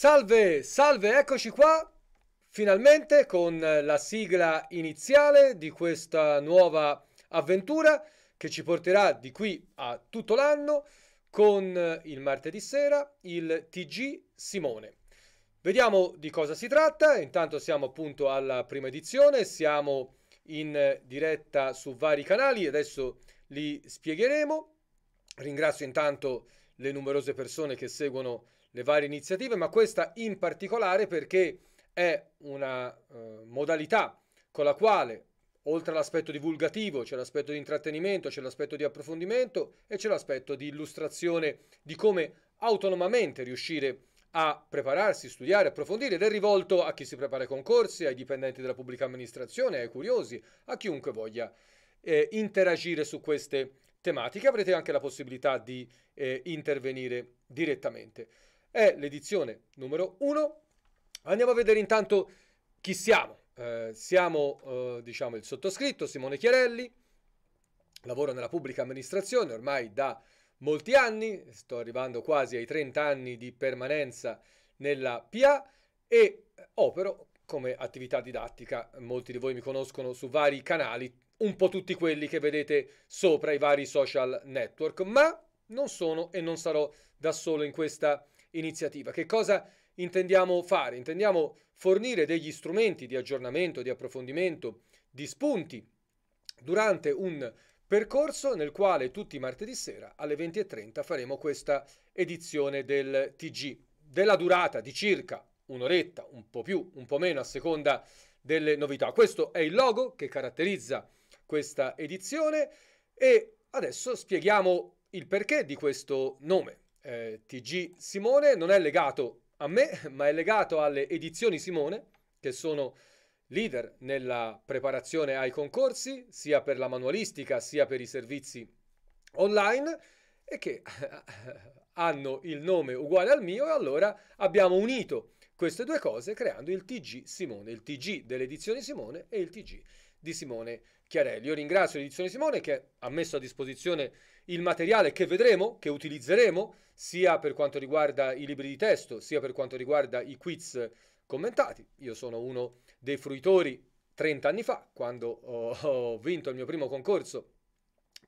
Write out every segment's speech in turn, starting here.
Salve, salve, eccoci qua finalmente con la sigla iniziale di questa nuova avventura che ci porterà di qui a tutto l'anno con eh, il martedì sera il TG Simone. Vediamo di cosa si tratta, intanto siamo appunto alla prima edizione, siamo in eh, diretta su vari canali, adesso li spiegheremo. Ringrazio intanto le numerose persone che seguono le varie iniziative, ma questa in particolare perché è una eh, modalità con la quale oltre all'aspetto divulgativo c'è l'aspetto di intrattenimento, c'è l'aspetto di approfondimento e c'è l'aspetto di illustrazione di come autonomamente riuscire a prepararsi, studiare, approfondire ed è rivolto a chi si prepara ai concorsi, ai dipendenti della pubblica amministrazione, ai curiosi, a chiunque voglia eh, interagire su queste tematiche. Avrete anche la possibilità di eh, intervenire direttamente è l'edizione numero 1. Andiamo a vedere intanto chi siamo. Eh, siamo, eh, diciamo, il sottoscritto Simone Chiarelli, lavoro nella pubblica amministrazione ormai da molti anni, sto arrivando quasi ai 30 anni di permanenza nella PA e opero come attività didattica. Molti di voi mi conoscono su vari canali, un po' tutti quelli che vedete sopra i vari social network, ma non sono e non sarò da solo in questa iniziativa. Che cosa intendiamo fare? Intendiamo fornire degli strumenti di aggiornamento, di approfondimento, di spunti durante un percorso nel quale tutti i martedì sera alle 20.30 faremo questa edizione del TG, della durata di circa un'oretta, un po' più, un po' meno a seconda delle novità. Questo è il logo che caratterizza questa edizione e adesso spieghiamo il perché di questo nome eh, TG Simone non è legato a me, ma è legato alle edizioni Simone, che sono leader nella preparazione ai concorsi, sia per la manualistica sia per i servizi online, e che hanno il nome uguale al mio e allora abbiamo unito queste due cose creando il TG Simone, il TG dell'edizione Simone e il TG di Simone Chiarelli. Io ringrazio l'edizione Simone che ha messo a disposizione il materiale che vedremo, che utilizzeremo, sia per quanto riguarda i libri di testo, sia per quanto riguarda i quiz commentati. Io sono uno dei fruitori 30 anni fa, quando ho vinto il mio primo concorso,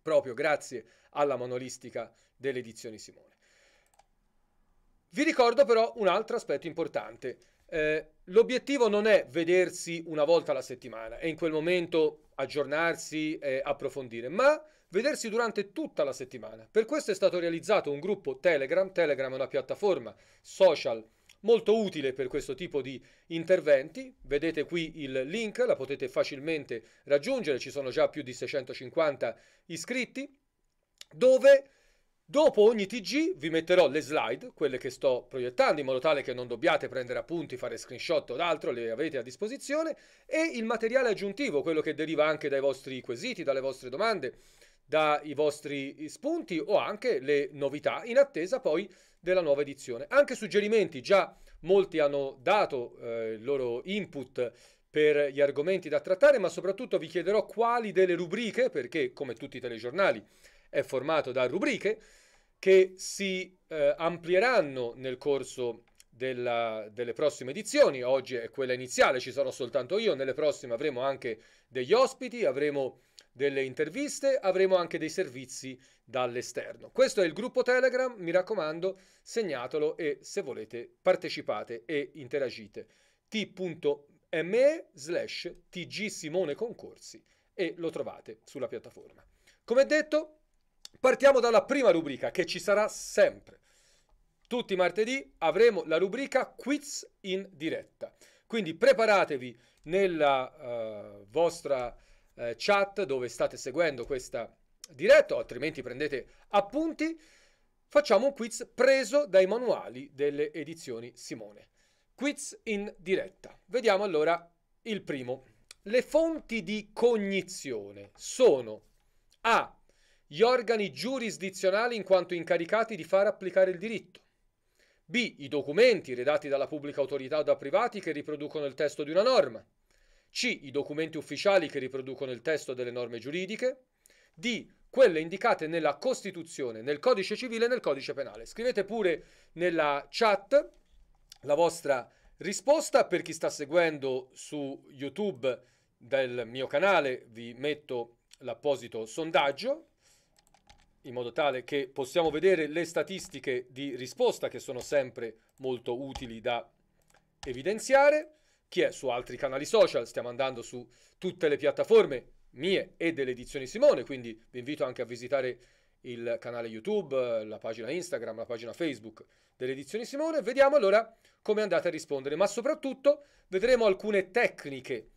proprio grazie alla monolistica delle edizioni Simone. Vi ricordo però un altro aspetto importante. Eh, l'obiettivo non è vedersi una volta alla settimana e in quel momento aggiornarsi e approfondire, ma vedersi durante tutta la settimana. Per questo è stato realizzato un gruppo Telegram, Telegram è una piattaforma social molto utile per questo tipo di interventi. Vedete qui il link, la potete facilmente raggiungere, ci sono già più di 650 iscritti, dove dopo ogni TG vi metterò le slide, quelle che sto proiettando, in modo tale che non dobbiate prendere appunti, fare screenshot o altro, le avete a disposizione, e il materiale aggiuntivo, quello che deriva anche dai vostri quesiti, dalle vostre domande, dai vostri eh, spunti o anche le novità in attesa poi della nuova edizione. Anche suggerimenti, già molti hanno dato eh, il loro input per gli argomenti da trattare, ma soprattutto vi chiederò quali delle rubriche, perché come tutti i telegiornali è formato da rubriche, che si eh, amplieranno nel corso della, delle prossime edizioni. Oggi è quella iniziale, ci sarò soltanto io. Nelle prossime avremo anche degli ospiti, avremo delle interviste, avremo anche dei servizi dall'esterno. Questo è il gruppo Telegram, mi raccomando, segnatelo e se volete partecipate e interagite. t.me slash tg tgsimoneconcorsi e lo trovate sulla piattaforma. Come detto, partiamo dalla prima rubrica che ci sarà sempre tutti i martedì avremo la rubrica quiz in diretta. Quindi preparatevi nella uh, vostra uh, chat dove state seguendo questa diretta, altrimenti prendete appunti. Facciamo un quiz preso dai manuali delle edizioni Simone. Quiz in diretta. Vediamo allora il primo. Le fonti di cognizione sono A. Gli organi giurisdizionali in quanto incaricati di far applicare il diritto. B. I documenti redatti dalla pubblica autorità o da privati che riproducono il testo di una norma. C. I documenti ufficiali che riproducono il testo delle norme giuridiche. D. Quelle indicate nella Costituzione, nel Codice civile e nel Codice penale. Scrivete pure nella chat la vostra risposta. Per chi sta seguendo su YouTube del mio canale vi metto l'apposito sondaggio in modo tale che possiamo vedere le statistiche di risposta che sono sempre molto utili da evidenziare. Chi è su altri canali social, stiamo andando su tutte le piattaforme mie e delle edizioni Simone, quindi vi invito anche a visitare il canale YouTube, la pagina Instagram, la pagina Facebook delle edizioni Simone. Vediamo allora come andate a rispondere, ma soprattutto vedremo alcune tecniche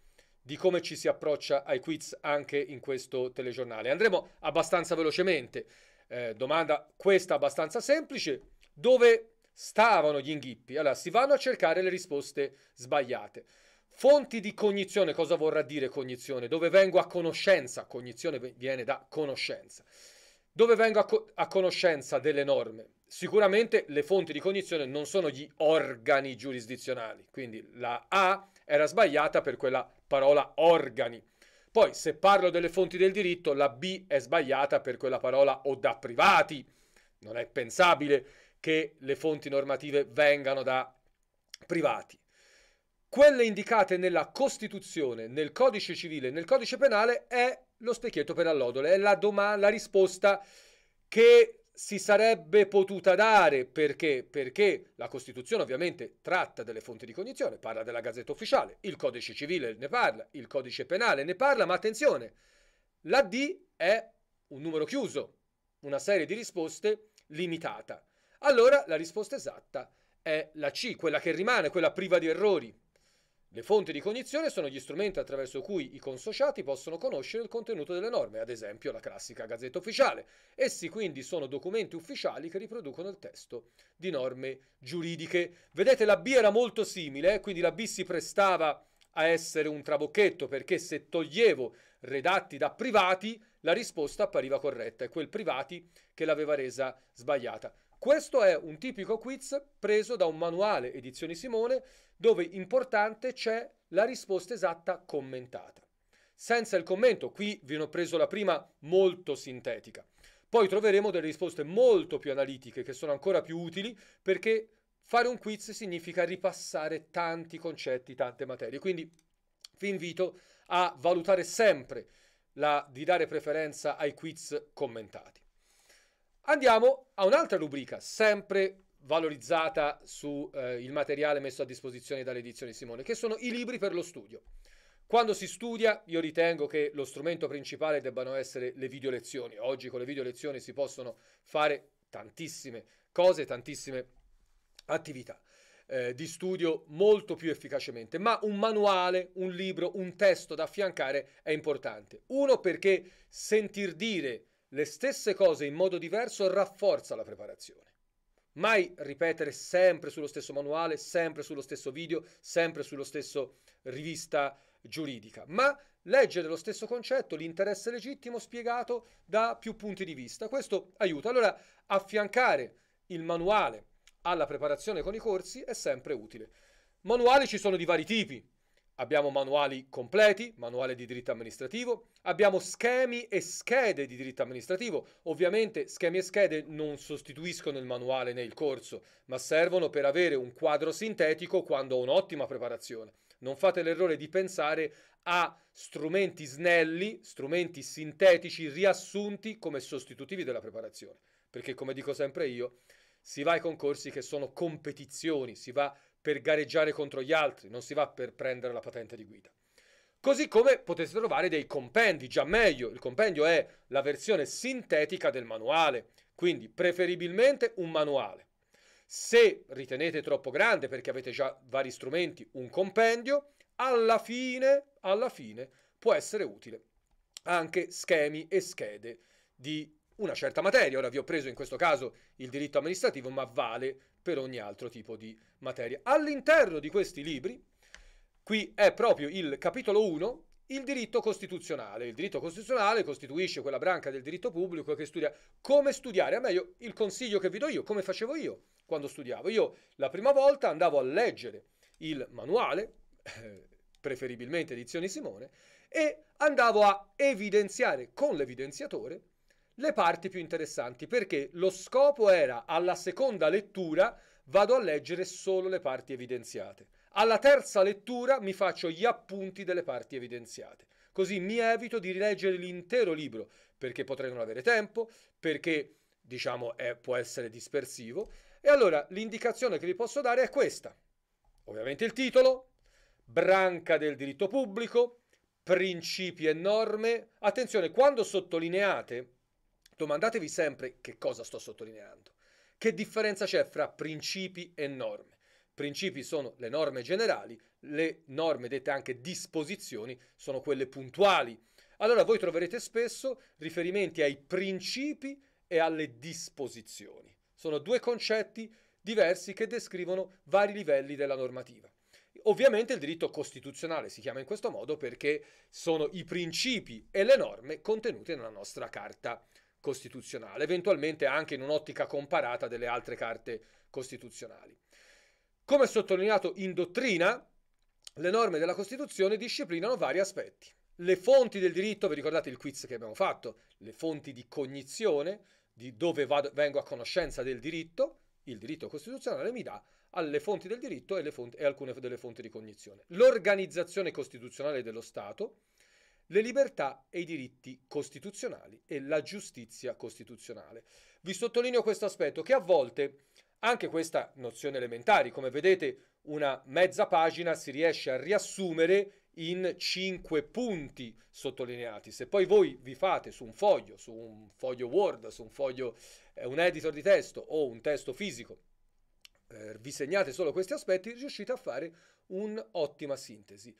di come ci si approccia ai quiz anche in questo telegiornale. Andremo abbastanza velocemente. Eh, domanda questa abbastanza semplice. Dove stavano gli inghippi? Allora, si vanno a cercare le risposte sbagliate. Fonti di cognizione, cosa vorrà dire cognizione? Dove vengo a conoscenza? Cognizione viene da conoscenza. Dove vengo a, co- a conoscenza delle norme? Sicuramente le fonti di cognizione non sono gli organi giurisdizionali, quindi la A era sbagliata per quella parola organi. Poi se parlo delle fonti del diritto, la B è sbagliata per quella parola o da privati. Non è pensabile che le fonti normative vengano da privati. Quelle indicate nella Costituzione, nel codice civile e nel codice penale è lo specchietto per allodole, è la, doma- la risposta che si sarebbe potuta dare perché? Perché la Costituzione ovviamente tratta delle fonti di cognizione, parla della Gazzetta Ufficiale, il Codice Civile ne parla, il Codice Penale ne parla, ma attenzione, la D è un numero chiuso, una serie di risposte limitata. Allora la risposta esatta è la C, quella che rimane, quella priva di errori. Le fonti di cognizione sono gli strumenti attraverso cui i consociati possono conoscere il contenuto delle norme, ad esempio la classica gazzetta ufficiale. Essi quindi sono documenti ufficiali che riproducono il testo di norme giuridiche. Vedete la B era molto simile, eh, quindi la B si prestava a essere un trabocchetto perché se toglievo redatti da privati la risposta appariva corretta e quel privati che l'aveva resa sbagliata. Questo è un tipico quiz preso da un manuale Edizioni Simone dove importante c'è la risposta esatta commentata. Senza il commento, qui vi ho preso la prima molto sintetica. Poi troveremo delle risposte molto più analitiche che sono ancora più utili perché fare un quiz significa ripassare tanti concetti, tante materie. Quindi vi invito a valutare sempre la, di dare preferenza ai quiz commentati. Andiamo a un'altra rubrica, sempre valorizzata sul eh, materiale messo a disposizione dall'edizione Simone, che sono i libri per lo studio. Quando si studia, io ritengo che lo strumento principale debbano essere le video lezioni. Oggi con le video lezioni si possono fare tantissime cose, tantissime attività eh, di studio molto più efficacemente, ma un manuale, un libro, un testo da affiancare è importante. Uno perché sentir dire le stesse cose in modo diverso rafforza la preparazione. Mai ripetere sempre sullo stesso manuale, sempre sullo stesso video, sempre sullo stesso rivista giuridica, ma leggere lo stesso concetto, l'interesse legittimo spiegato da più punti di vista. Questo aiuta. Allora, affiancare il manuale alla preparazione con i corsi è sempre utile. Manuali ci sono di vari tipi, Abbiamo manuali completi, manuale di diritto amministrativo, abbiamo schemi e schede di diritto amministrativo. Ovviamente schemi e schede non sostituiscono il manuale né il corso, ma servono per avere un quadro sintetico quando ho un'ottima preparazione. Non fate l'errore di pensare a strumenti snelli, strumenti sintetici riassunti come sostitutivi della preparazione, perché come dico sempre io, si va ai concorsi che sono competizioni, si va per gareggiare contro gli altri, non si va per prendere la patente di guida. Così come potete trovare dei compendi, già meglio, il compendio è la versione sintetica del manuale, quindi preferibilmente un manuale. Se ritenete troppo grande perché avete già vari strumenti, un compendio, alla fine, alla fine può essere utile anche schemi e schede di una certa materia. Ora vi ho preso in questo caso il diritto amministrativo, ma vale per ogni altro tipo di materia. All'interno di questi libri, qui è proprio il capitolo 1, il diritto costituzionale. Il diritto costituzionale costituisce quella branca del diritto pubblico che studia come studiare, a meglio il consiglio che vi do io, come facevo io quando studiavo. Io la prima volta andavo a leggere il manuale, eh, preferibilmente edizioni Simone, e andavo a evidenziare con l'evidenziatore le parti più interessanti, perché lo scopo era alla seconda lettura vado a leggere solo le parti evidenziate. Alla terza lettura mi faccio gli appunti delle parti evidenziate. Così mi evito di rileggere l'intero libro, perché potrei non avere tempo, perché diciamo è, può essere dispersivo. E allora l'indicazione che vi posso dare è questa. Ovviamente il titolo, branca del diritto pubblico, principi e norme. Attenzione, quando sottolineate Domandatevi sempre che cosa sto sottolineando. Che differenza c'è fra principi e norme? Principi sono le norme generali, le norme dette anche disposizioni sono quelle puntuali. Allora voi troverete spesso riferimenti ai principi e alle disposizioni. Sono due concetti diversi che descrivono vari livelli della normativa. Ovviamente il diritto costituzionale si chiama in questo modo perché sono i principi e le norme contenute nella nostra carta costituzionale, eventualmente anche in un'ottica comparata delle altre carte costituzionali. Come sottolineato in dottrina, le norme della Costituzione disciplinano vari aspetti. Le fonti del diritto, vi ricordate il quiz che abbiamo fatto, le fonti di cognizione, di dove vado, vengo a conoscenza del diritto, il diritto costituzionale mi dà alle fonti del diritto e, fonti, e alcune delle fonti di cognizione. L'organizzazione costituzionale dello Stato, le libertà e i diritti costituzionali e la giustizia costituzionale. Vi sottolineo questo aspetto che a volte anche questa nozione elementare, come vedete una mezza pagina si riesce a riassumere in cinque punti sottolineati. Se poi voi vi fate su un foglio, su un foglio Word, su un foglio, eh, un editor di testo o un testo fisico, eh, vi segnate solo questi aspetti, riuscite a fare un'ottima sintesi.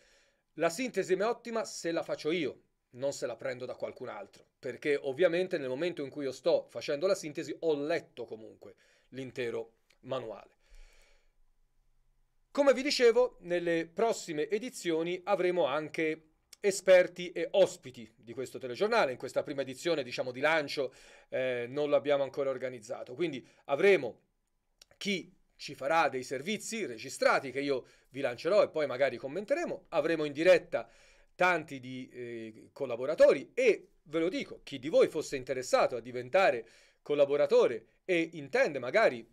La sintesi è ottima se la faccio io, non se la prendo da qualcun altro, perché ovviamente nel momento in cui io sto facendo la sintesi ho letto comunque l'intero manuale. Come vi dicevo, nelle prossime edizioni avremo anche esperti e ospiti di questo telegiornale. In questa prima edizione, diciamo di lancio, eh, non l'abbiamo ancora organizzato. Quindi avremo chi ci farà dei servizi registrati che io vi lancerò e poi magari commenteremo. Avremo in diretta tanti di eh, collaboratori e ve lo dico, chi di voi fosse interessato a diventare collaboratore e intende magari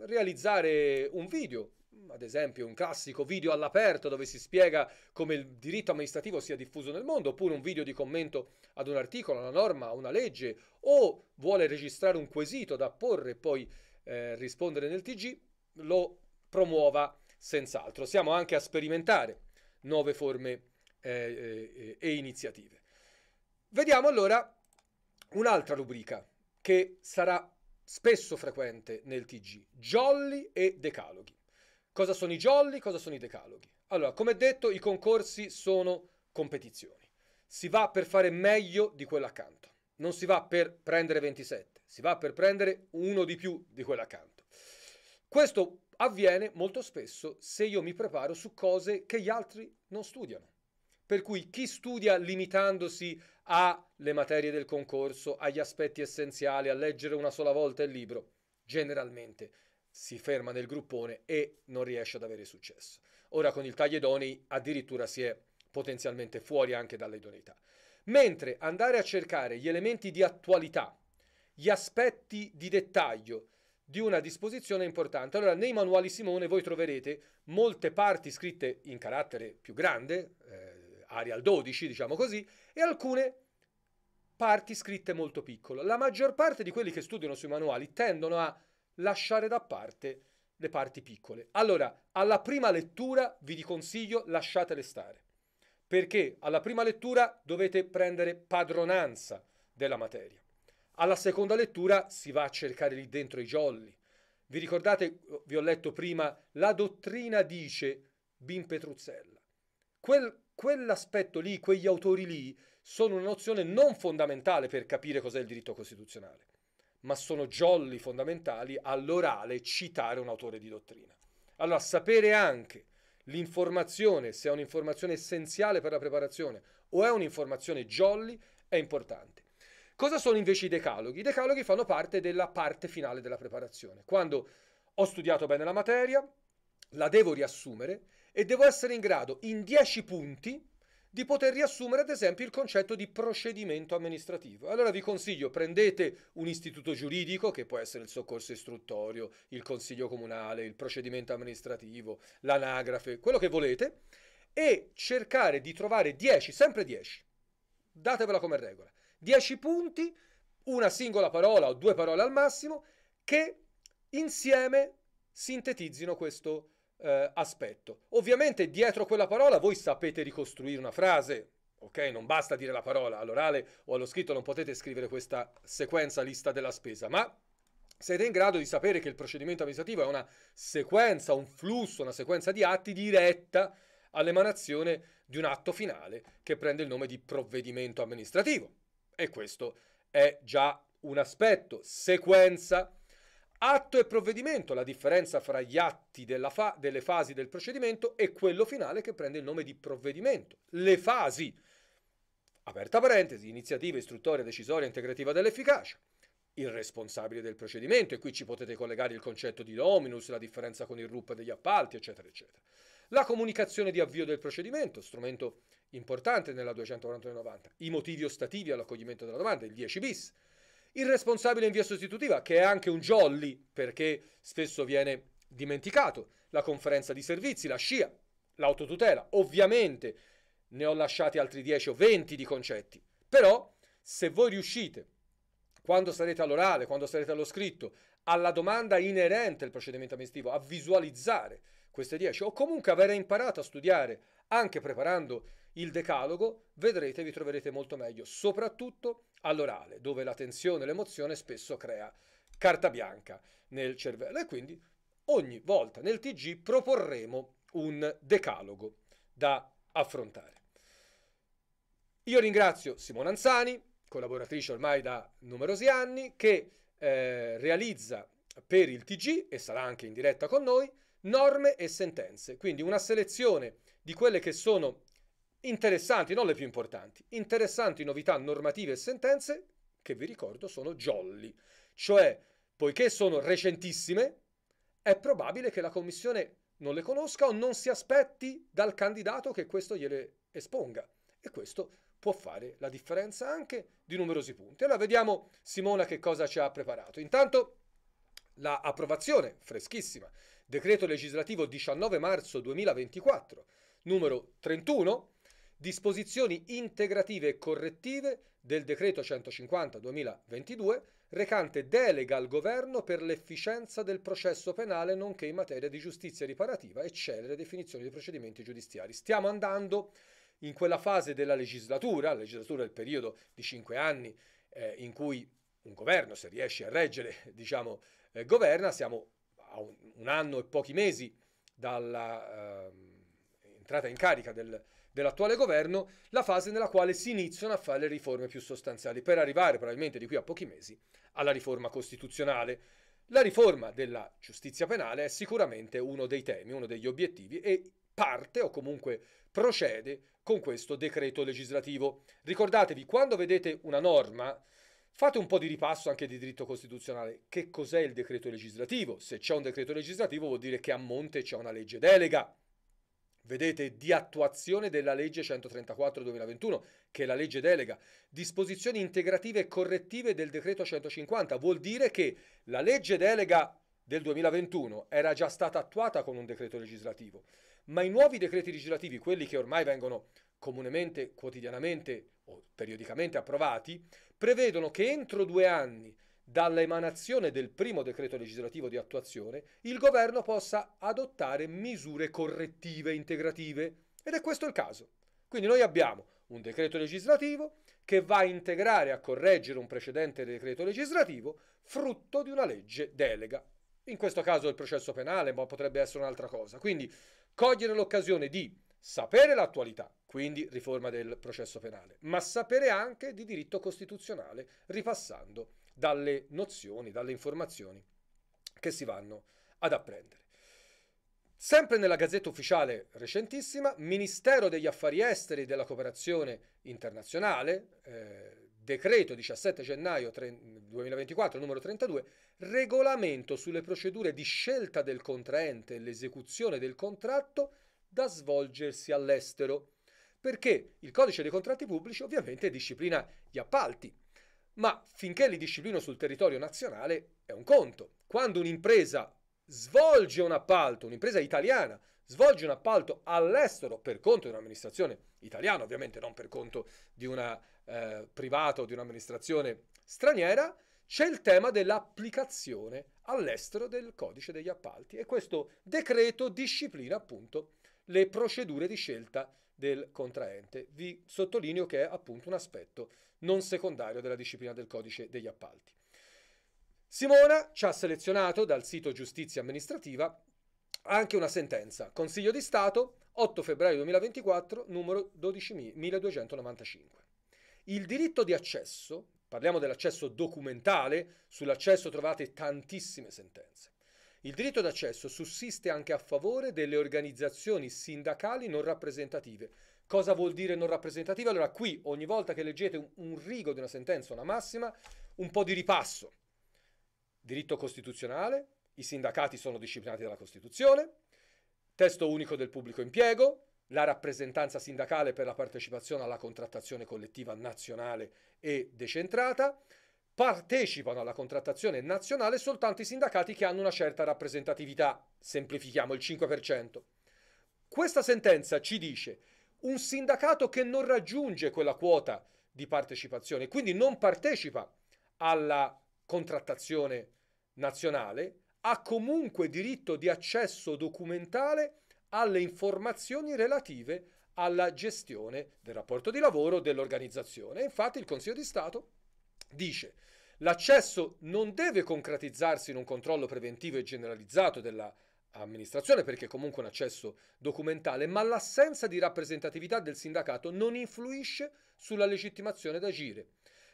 realizzare un video, ad esempio un classico video all'aperto dove si spiega come il diritto amministrativo sia diffuso nel mondo, oppure un video di commento ad un articolo, una norma, una legge, o vuole registrare un quesito da porre e poi eh, rispondere nel TG, lo promuova senz'altro. Siamo anche a sperimentare nuove forme eh, eh, e iniziative. Vediamo allora un'altra rubrica che sarà spesso frequente nel TG, jolly e decaloghi. Cosa sono i jolly? Cosa sono i decaloghi? Allora, come detto, i concorsi sono competizioni. Si va per fare meglio di quello accanto. Non si va per prendere 27, si va per prendere uno di più di quello accanto. Questo avviene molto spesso se io mi preparo su cose che gli altri non studiano. Per cui chi studia limitandosi alle materie del concorso, agli aspetti essenziali, a leggere una sola volta il libro, generalmente si ferma nel gruppone e non riesce ad avere successo. Ora con il taglio idoneo addirittura si è potenzialmente fuori anche dalla idoneità. Mentre andare a cercare gli elementi di attualità, gli aspetti di dettaglio, di una disposizione importante. Allora, nei manuali Simone voi troverete molte parti scritte in carattere più grande, eh, Arial 12, diciamo così, e alcune parti scritte molto piccole. La maggior parte di quelli che studiano sui manuali tendono a lasciare da parte le parti piccole. Allora, alla prima lettura vi consiglio lasciatele stare, perché alla prima lettura dovete prendere padronanza della materia. Alla seconda lettura si va a cercare lì dentro i jolly. Vi ricordate, vi ho letto prima, la dottrina dice Bim Petruzzella. Quel, quell'aspetto lì, quegli autori lì, sono una nozione non fondamentale per capire cos'è il diritto costituzionale, ma sono jolly fondamentali all'orale citare un autore di dottrina. Allora, sapere anche l'informazione, se è un'informazione essenziale per la preparazione o è un'informazione jolly, è importante. Cosa sono invece i decaloghi? I decaloghi fanno parte della parte finale della preparazione. Quando ho studiato bene la materia, la devo riassumere e devo essere in grado, in 10 punti, di poter riassumere ad esempio il concetto di procedimento amministrativo. Allora vi consiglio, prendete un istituto giuridico, che può essere il soccorso istruttorio, il consiglio comunale, il procedimento amministrativo, l'anagrafe, quello che volete, e cercare di trovare 10, sempre 10, datevela come regola, 10 punti, una singola parola o due parole al massimo, che insieme sintetizzino questo eh, aspetto. Ovviamente dietro quella parola voi sapete ricostruire una frase, ok? Non basta dire la parola, all'orale o allo scritto non potete scrivere questa sequenza lista della spesa, ma siete in grado di sapere che il procedimento amministrativo è una sequenza, un flusso, una sequenza di atti diretta all'emanazione di un atto finale che prende il nome di provvedimento amministrativo. E questo è già un aspetto. Sequenza. Atto e provvedimento, la differenza fra gli atti fa- delle fasi del procedimento e quello finale che prende il nome di provvedimento. Le fasi, aperta parentesi, iniziativa, istruttoria, decisoria, integrativa dell'efficacia. Il responsabile del procedimento, e qui ci potete collegare il concetto di dominus, la differenza con il RUP degli appalti, eccetera, eccetera. La comunicazione di avvio del procedimento, strumento importante nella 241-90, i motivi ostativi all'accoglimento della domanda, il 10 bis, il responsabile in via sostitutiva, che è anche un jolly, perché spesso viene dimenticato, la conferenza di servizi, la scia, l'autotutela, ovviamente ne ho lasciati altri 10 o 20 di concetti, però se voi riuscite, quando sarete all'orale, quando sarete allo scritto, alla domanda inerente al procedimento amministrativo, a visualizzare queste 10 o comunque avere imparato a studiare anche preparando il decalogo, vedrete vi troverete molto meglio, soprattutto all'orale, dove la tensione e l'emozione spesso crea carta bianca nel cervello e quindi ogni volta nel TG proporremo un decalogo da affrontare. Io ringrazio Simona Anzani, collaboratrice ormai da numerosi anni, che eh, realizza per il TG e sarà anche in diretta con noi norme e sentenze, quindi una selezione di quelle che sono interessanti, non le più importanti, interessanti novità normative e sentenze che vi ricordo sono jolly, cioè poiché sono recentissime, è probabile che la Commissione non le conosca o non si aspetti dal candidato che questo gliele esponga. E questo può fare la differenza anche di numerosi punti. Allora vediamo Simona che cosa ci ha preparato. Intanto la approvazione freschissima, decreto legislativo 19 marzo 2024, numero 31, disposizioni integrative e correttive del decreto 150-2022 recante delega al governo per l'efficienza del processo penale nonché in materia di giustizia riparativa e celere definizione dei procedimenti giudiziari. Stiamo andando in quella fase della legislatura, la legislatura è il periodo di cinque anni eh, in cui un governo, se riesce a reggere, diciamo, eh, governa, siamo a un, un, anno e pochi mesi dalla eh, entrata in carica del, dell'attuale governo la fase nella quale si iniziano a fare le riforme più sostanziali per arrivare probabilmente di qui a pochi mesi alla riforma costituzionale. La riforma della giustizia penale è sicuramente uno dei temi, uno degli obiettivi e parte o comunque procede con questo decreto legislativo. Ricordatevi, quando vedete una norma, fate un po' di ripasso anche di diritto costituzionale. Che cos'è il decreto legislativo? Se c'è un decreto legislativo vuol dire che a monte c'è una legge delega vedete, di attuazione della legge 134-2021, che è la legge delega, disposizioni integrative e correttive del decreto 150, vuol dire che la legge delega del 2021 era già stata attuata con un decreto legislativo, ma i nuovi decreti legislativi, quelli che ormai vengono comunemente, quotidianamente o periodicamente approvati, prevedono che entro due anni dall'emanazione del primo decreto legislativo di attuazione, il governo possa adottare misure correttive e integrative. Ed è questo il caso. Quindi noi abbiamo un decreto legislativo che va a integrare, a correggere un precedente decreto legislativo frutto di una legge delega. In questo caso il processo penale, ma potrebbe essere un'altra cosa. Quindi cogliere l'occasione di sapere l'attualità, quindi riforma del processo penale, ma sapere anche di diritto costituzionale, ripassando dalle nozioni, dalle informazioni che si vanno ad apprendere. Sempre nella Gazzetta Ufficiale recentissima, Ministero degli Affari Esteri e della Cooperazione Internazionale, eh, decreto 17 gennaio 2024 numero 32, regolamento sulle procedure di scelta del contraente e l'esecuzione del contratto da svolgersi all'estero, perché il codice dei contratti pubblici ovviamente disciplina gli appalti ma finché li disciplino sul territorio nazionale è un conto. Quando un'impresa svolge un appalto, un'impresa italiana svolge un appalto all'estero per conto di un'amministrazione italiana, ovviamente non per conto di una eh, privata o di un'amministrazione straniera, c'è il tema dell'applicazione all'estero del codice degli appalti e questo decreto disciplina appunto le procedure di scelta del contraente. Vi sottolineo che è appunto un aspetto non secondario della disciplina del codice degli appalti. Simona ci ha selezionato dal sito Giustizia Amministrativa anche una sentenza, Consiglio di Stato 8 febbraio 2024, numero 12295. Il diritto di accesso, parliamo dell'accesso documentale, sull'accesso trovate tantissime sentenze. Il diritto d'accesso sussiste anche a favore delle organizzazioni sindacali non rappresentative, Cosa vuol dire non rappresentativa? Allora, qui ogni volta che leggete un, un rigo di una sentenza, una massima, un po' di ripasso. Diritto costituzionale, i sindacati sono disciplinati dalla Costituzione, testo unico del pubblico impiego, la rappresentanza sindacale per la partecipazione alla contrattazione collettiva nazionale e decentrata, partecipano alla contrattazione nazionale soltanto i sindacati che hanno una certa rappresentatività, semplifichiamo il 5%. Questa sentenza ci dice un sindacato che non raggiunge quella quota di partecipazione, quindi non partecipa alla contrattazione nazionale, ha comunque diritto di accesso documentale alle informazioni relative alla gestione del rapporto di lavoro dell'organizzazione. Infatti il Consiglio di Stato dice L'accesso non deve concretizzarsi in un controllo preventivo e generalizzato della amministrazione perché comunque un accesso documentale, ma l'assenza di rappresentatività del sindacato non influisce sulla legittimazione d'agire.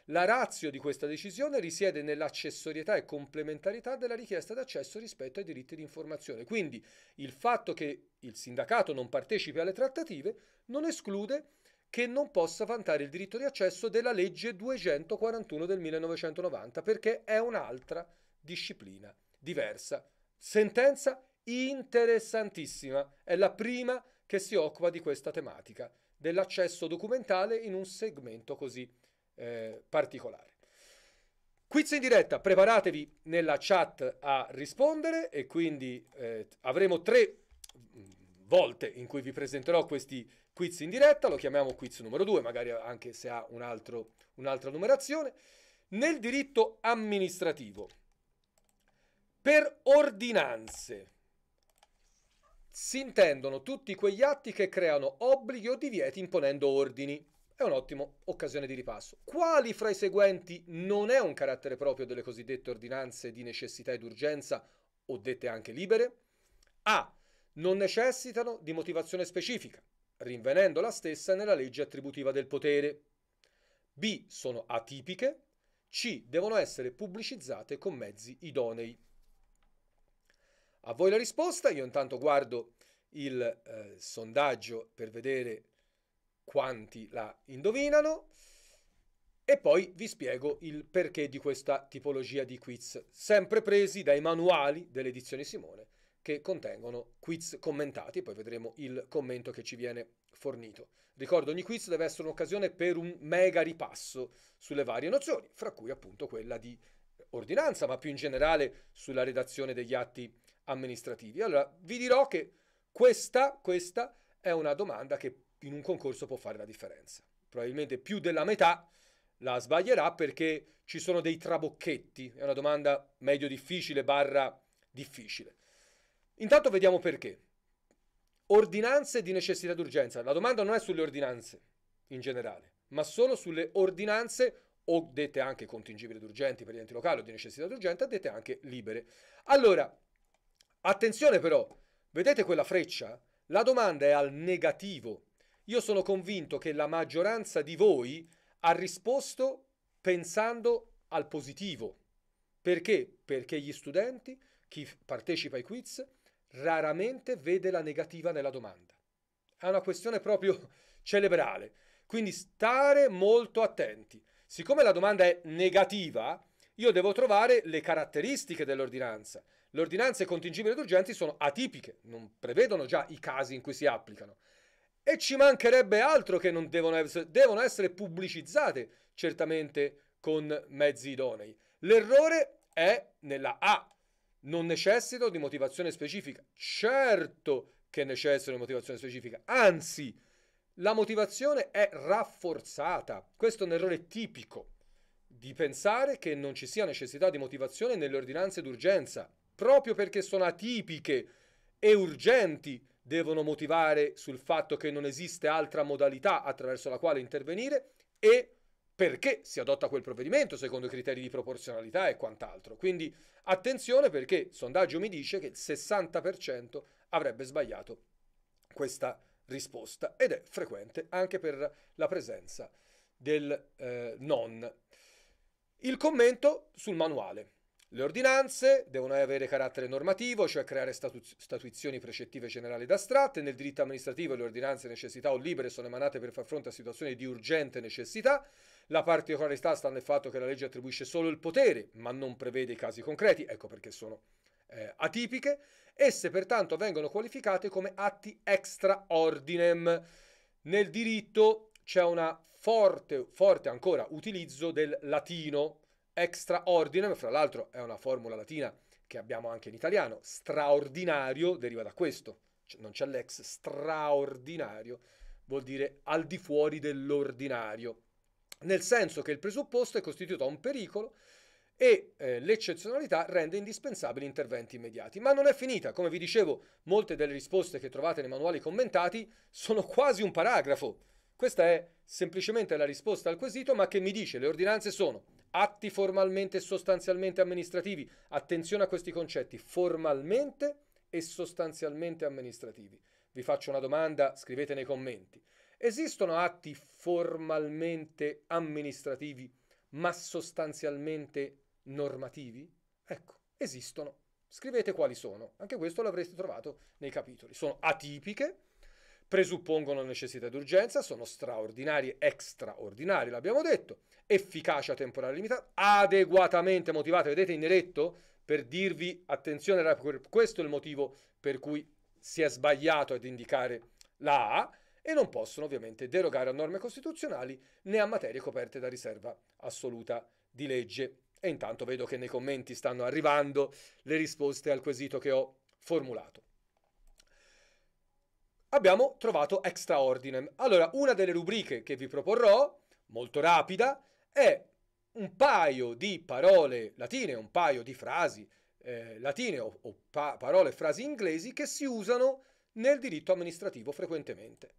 La razio di questa decisione risiede nell'accessorietà e complementarietà della richiesta d'accesso rispetto ai diritti di informazione. Quindi il fatto che il sindacato non partecipi alle trattative non esclude che non possa vantare il diritto di accesso della legge 241 del 1990 perché è un'altra disciplina diversa. Sentenza interessantissima. È la prima che si occupa di questa tematica, dell'accesso documentale in un segmento così eh, particolare. Quiz in diretta, preparatevi nella chat a rispondere e quindi eh, avremo tre mm, volte in cui vi presenterò questi quiz in diretta, lo chiamiamo quiz numero 2, magari anche se ha un altro, un'altra numerazione, nel diritto amministrativo. Per ordinanze, si intendono tutti quegli atti che creano obblighi o divieti imponendo ordini. È un'ottima occasione di ripasso. Quali fra i seguenti non è un carattere proprio delle cosiddette ordinanze di necessità ed urgenza, o dette anche libere? A. Non necessitano di motivazione specifica, rinvenendo la stessa nella legge attributiva del potere. B. Sono atipiche. C. Devono essere pubblicizzate con mezzi idonei. A voi la risposta, io intanto guardo il eh, sondaggio per vedere quanti la indovinano e poi vi spiego il perché di questa tipologia di quiz, sempre presi dai manuali dell'edizione Simone che contengono quiz commentati, poi vedremo il commento che ci viene fornito. Ricordo, ogni quiz deve essere un'occasione per un mega ripasso sulle varie nozioni, fra cui appunto quella di ordinanza, ma più in generale sulla redazione degli atti amministrativi. Allora, vi dirò che questa, questa è una domanda che in un concorso può fare la differenza. Probabilmente più della metà la sbaglierà perché ci sono dei trabocchetti. È una domanda medio difficile barra difficile. Intanto vediamo perché. Ordinanze di necessità d'urgenza. La domanda non è sulle ordinanze in generale, ma solo sulle ordinanze o dette anche contingibili d'urgenti per gli enti locali o di necessità d'urgenza, dette anche libere. Allora, Attenzione però, vedete quella freccia? La domanda è al negativo. Io sono convinto che la maggioranza di voi ha risposto pensando al positivo. Perché? Perché gli studenti, chi partecipa ai quiz, raramente vede la negativa nella domanda. È una questione proprio cerebrale. Quindi stare molto attenti. Siccome la domanda è negativa, io devo trovare le caratteristiche dell'ordinanza. Le ordinanze contingibili ed urgenti sono atipiche, non prevedono già i casi in cui si applicano. E ci mancherebbe altro che non devono essere, devono essere pubblicizzate, certamente con mezzi idonei. L'errore è nella A. Non necessito di motivazione specifica. Certo che necessito di motivazione specifica. Anzi, la motivazione è rafforzata. Questo è un errore tipico di pensare che non ci sia necessità di motivazione nelle ordinanze d'urgenza proprio perché sono atipiche e urgenti, devono motivare sul fatto che non esiste altra modalità attraverso la quale intervenire e perché si adotta quel provvedimento secondo i criteri di proporzionalità e quant'altro. Quindi attenzione perché il sondaggio mi dice che il 60% avrebbe sbagliato questa risposta ed è frequente anche per la presenza del eh, non. Il commento sul manuale. Le ordinanze devono avere carattere normativo, cioè creare statu- statuizioni precettive generali ed astratte. Nel diritto amministrativo le ordinanze necessità o libere sono emanate per far fronte a situazioni di urgente necessità. La particolarità sta nel fatto che la legge attribuisce solo il potere, ma non prevede i casi concreti, ecco perché sono eh, atipiche. Esse pertanto vengono qualificate come atti extra ordinem. Nel diritto c'è un forte, forte ancora utilizzo del latino Extraordinem, fra l'altro, è una formula latina che abbiamo anche in italiano. Straordinario deriva da questo. Cioè, non c'è l'ex, straordinario vuol dire al di fuori dell'ordinario, nel senso che il presupposto è costituito da un pericolo e eh, l'eccezionalità rende indispensabili interventi immediati. Ma non è finita, come vi dicevo, molte delle risposte che trovate nei manuali commentati sono quasi un paragrafo. Questa è semplicemente la risposta al quesito, ma che mi dice le ordinanze sono atti formalmente e sostanzialmente amministrativi. Attenzione a questi concetti, formalmente e sostanzialmente amministrativi. Vi faccio una domanda, scrivete nei commenti. Esistono atti formalmente amministrativi ma sostanzialmente normativi? Ecco, esistono. Scrivete quali sono. Anche questo l'avreste trovato nei capitoli. Sono atipiche presuppongono necessità d'urgenza, sono straordinarie, extraordinarie, l'abbiamo detto, efficacia temporale limitata, adeguatamente motivate, vedete in eretto, per dirvi attenzione, questo è il motivo per cui si è sbagliato ad indicare la A, e non possono ovviamente derogare a norme costituzionali né a materie coperte da riserva assoluta di legge. E intanto vedo che nei commenti stanno arrivando le risposte al quesito che ho formulato abbiamo trovato Extra Allora, una delle rubriche che vi proporrò, molto rapida, è un paio di parole latine, un paio di frasi eh, latine o, o pa- parole e frasi inglesi che si usano nel diritto amministrativo frequentemente.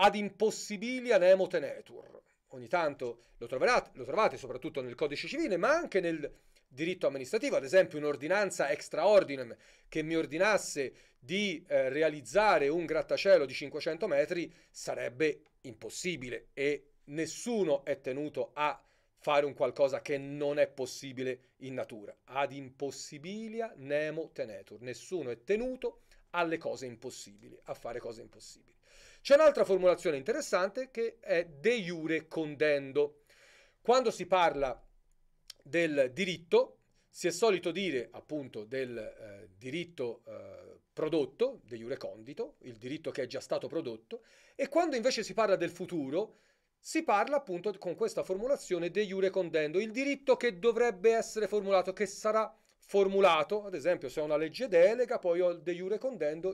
Ad impossibilia nemo tenetur. Ogni tanto lo, troverà, lo trovate soprattutto nel codice civile, ma anche nel diritto amministrativo, ad esempio un'ordinanza extra ordinem che mi ordinasse di eh, realizzare un grattacielo di 500 metri sarebbe impossibile e nessuno è tenuto a fare un qualcosa che non è possibile in natura. Ad impossibilia nemo tenetur. Nessuno è tenuto alle cose impossibili, a fare cose impossibili. C'è un'altra formulazione interessante che è de jure condendo. Quando si parla del diritto, si è solito dire appunto del eh, diritto eh, prodotto, de jure il diritto che è già stato prodotto, e quando invece si parla del futuro si parla appunto con questa formulazione de jure il diritto che dovrebbe essere formulato, che sarà formulato, ad esempio se ho una legge delega, poi ho de jure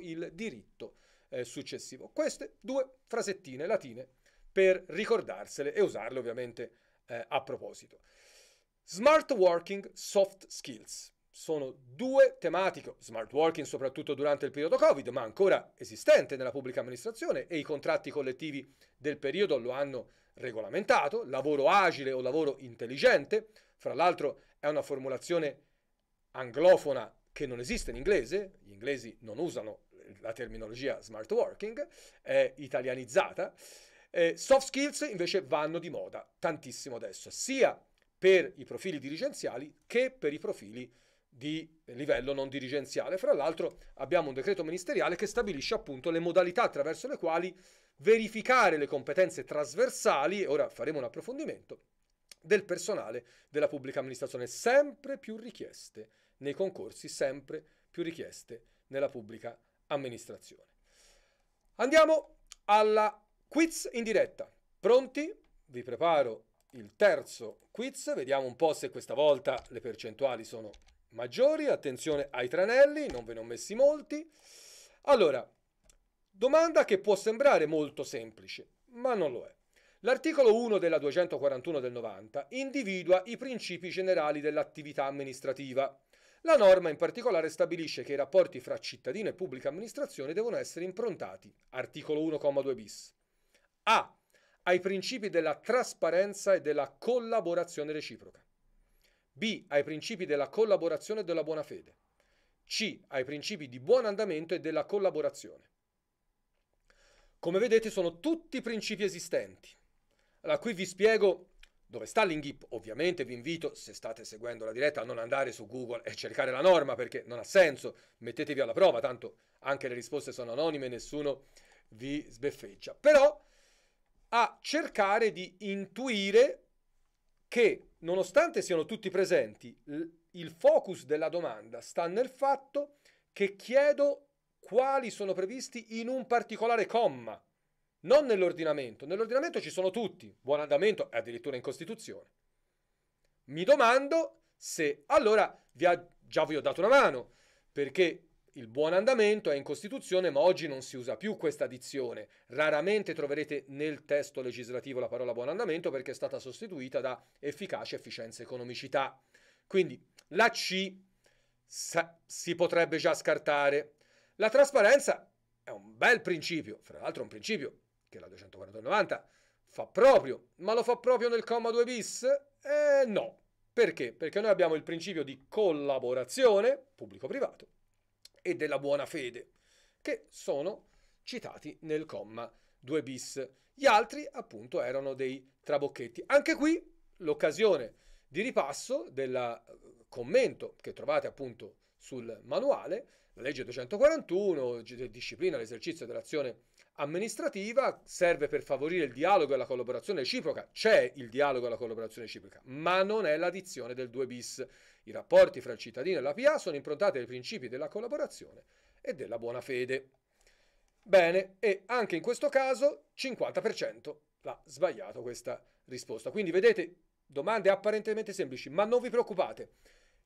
il diritto eh, successivo. Queste due frasettine latine per ricordarsele e usarle ovviamente eh, a proposito. Smart Working Soft Skills. Sono due tematiche, smart working soprattutto durante il periodo Covid, ma ancora esistente nella pubblica amministrazione e i contratti collettivi del periodo lo hanno regolamentato, lavoro agile o lavoro intelligente, fra l'altro è una formulazione anglofona che non esiste in inglese, gli inglesi non usano la terminologia smart working, è italianizzata. Eh, soft skills invece vanno di moda tantissimo adesso, sia per i profili dirigenziali che per i profili di livello non dirigenziale. Fra l'altro abbiamo un decreto ministeriale che stabilisce appunto le modalità attraverso le quali verificare le competenze trasversali, e ora faremo un approfondimento, del personale della pubblica amministrazione, sempre più richieste nei concorsi, sempre più richieste nella pubblica amministrazione. Andiamo alla quiz in diretta. Pronti? Vi preparo il terzo quiz, vediamo un po' se questa volta le percentuali sono maggiori, attenzione ai tranelli, non ve ne ho messi molti. Allora, domanda che può sembrare molto semplice, ma non lo è. L'articolo 1 della 241 del 90 individua i principi generali dell'attività amministrativa. La norma in particolare stabilisce che i rapporti fra cittadino e pubblica amministrazione devono essere improntati. Articolo 1,2 bis. A ai principi della trasparenza e della collaborazione reciproca. B. Ai principi della collaborazione e della buona fede. C. Ai principi di buon andamento e della collaborazione. Come vedete sono tutti principi esistenti. Allora qui vi spiego dove sta l'inghippo. Ovviamente vi invito, se state seguendo la diretta, a non andare su Google e cercare la norma perché non ha senso. Mettetevi alla prova, tanto anche le risposte sono anonime, nessuno vi sbeffeggia. Però a cercare di intuire che, nonostante siano tutti presenti, il focus della domanda sta nel fatto che chiedo quali sono previsti in un particolare comma, non nell'ordinamento. Nell'ordinamento ci sono tutti, buon andamento e addirittura in Costituzione. Mi domando se allora vi ha, già vi ho dato una mano, perché il buon andamento è in Costituzione, ma oggi non si usa più questa dizione. Raramente troverete nel testo legislativo la parola buon andamento perché è stata sostituita da efficacia, efficienza, economicità. Quindi la C si potrebbe già scartare. La trasparenza è un bel principio, fra l'altro è un principio che la 240 fa proprio, ma lo fa proprio nel comma 2 bis? Eh no. Perché? Perché noi abbiamo il principio di collaborazione pubblico-privato e della buona fede, che sono citati nel comma 2 bis. Gli altri, appunto, erano dei trabocchetti. Anche qui l'occasione di ripasso del eh, commento che trovate appunto sul manuale, la legge 241 disciplina l'esercizio dell'azione amministrativa, serve per favorire il dialogo e la collaborazione reciproca, c'è il dialogo e la collaborazione reciproca, ma non è l'addizione del 2 bis i rapporti fra il cittadino e la PA sono improntati ai principi della collaborazione e della buona fede. Bene, e anche in questo caso 50% l'ha sbagliato questa risposta. Quindi vedete, domande apparentemente semplici, ma non vi preoccupate.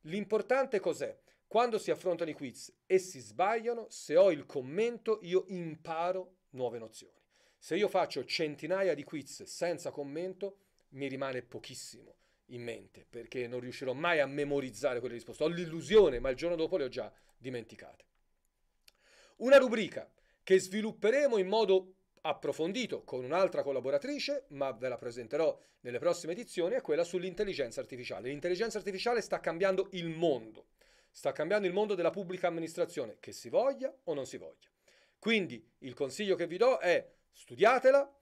L'importante cos'è? Quando si affrontano i quiz e si sbagliano, se ho il commento io imparo nuove nozioni. Se io faccio centinaia di quiz senza commento, mi rimane pochissimo in mente, perché non riuscirò mai a memorizzare quelle risposte. Ho l'illusione, ma il giorno dopo le ho già dimenticate. Una rubrica che svilupperemo in modo approfondito con un'altra collaboratrice, ma ve la presenterò nelle prossime edizioni, è quella sull'intelligenza artificiale. L'intelligenza artificiale sta cambiando il mondo, sta cambiando il mondo della pubblica amministrazione, che si voglia o non si voglia. Quindi il consiglio che vi do è studiatela,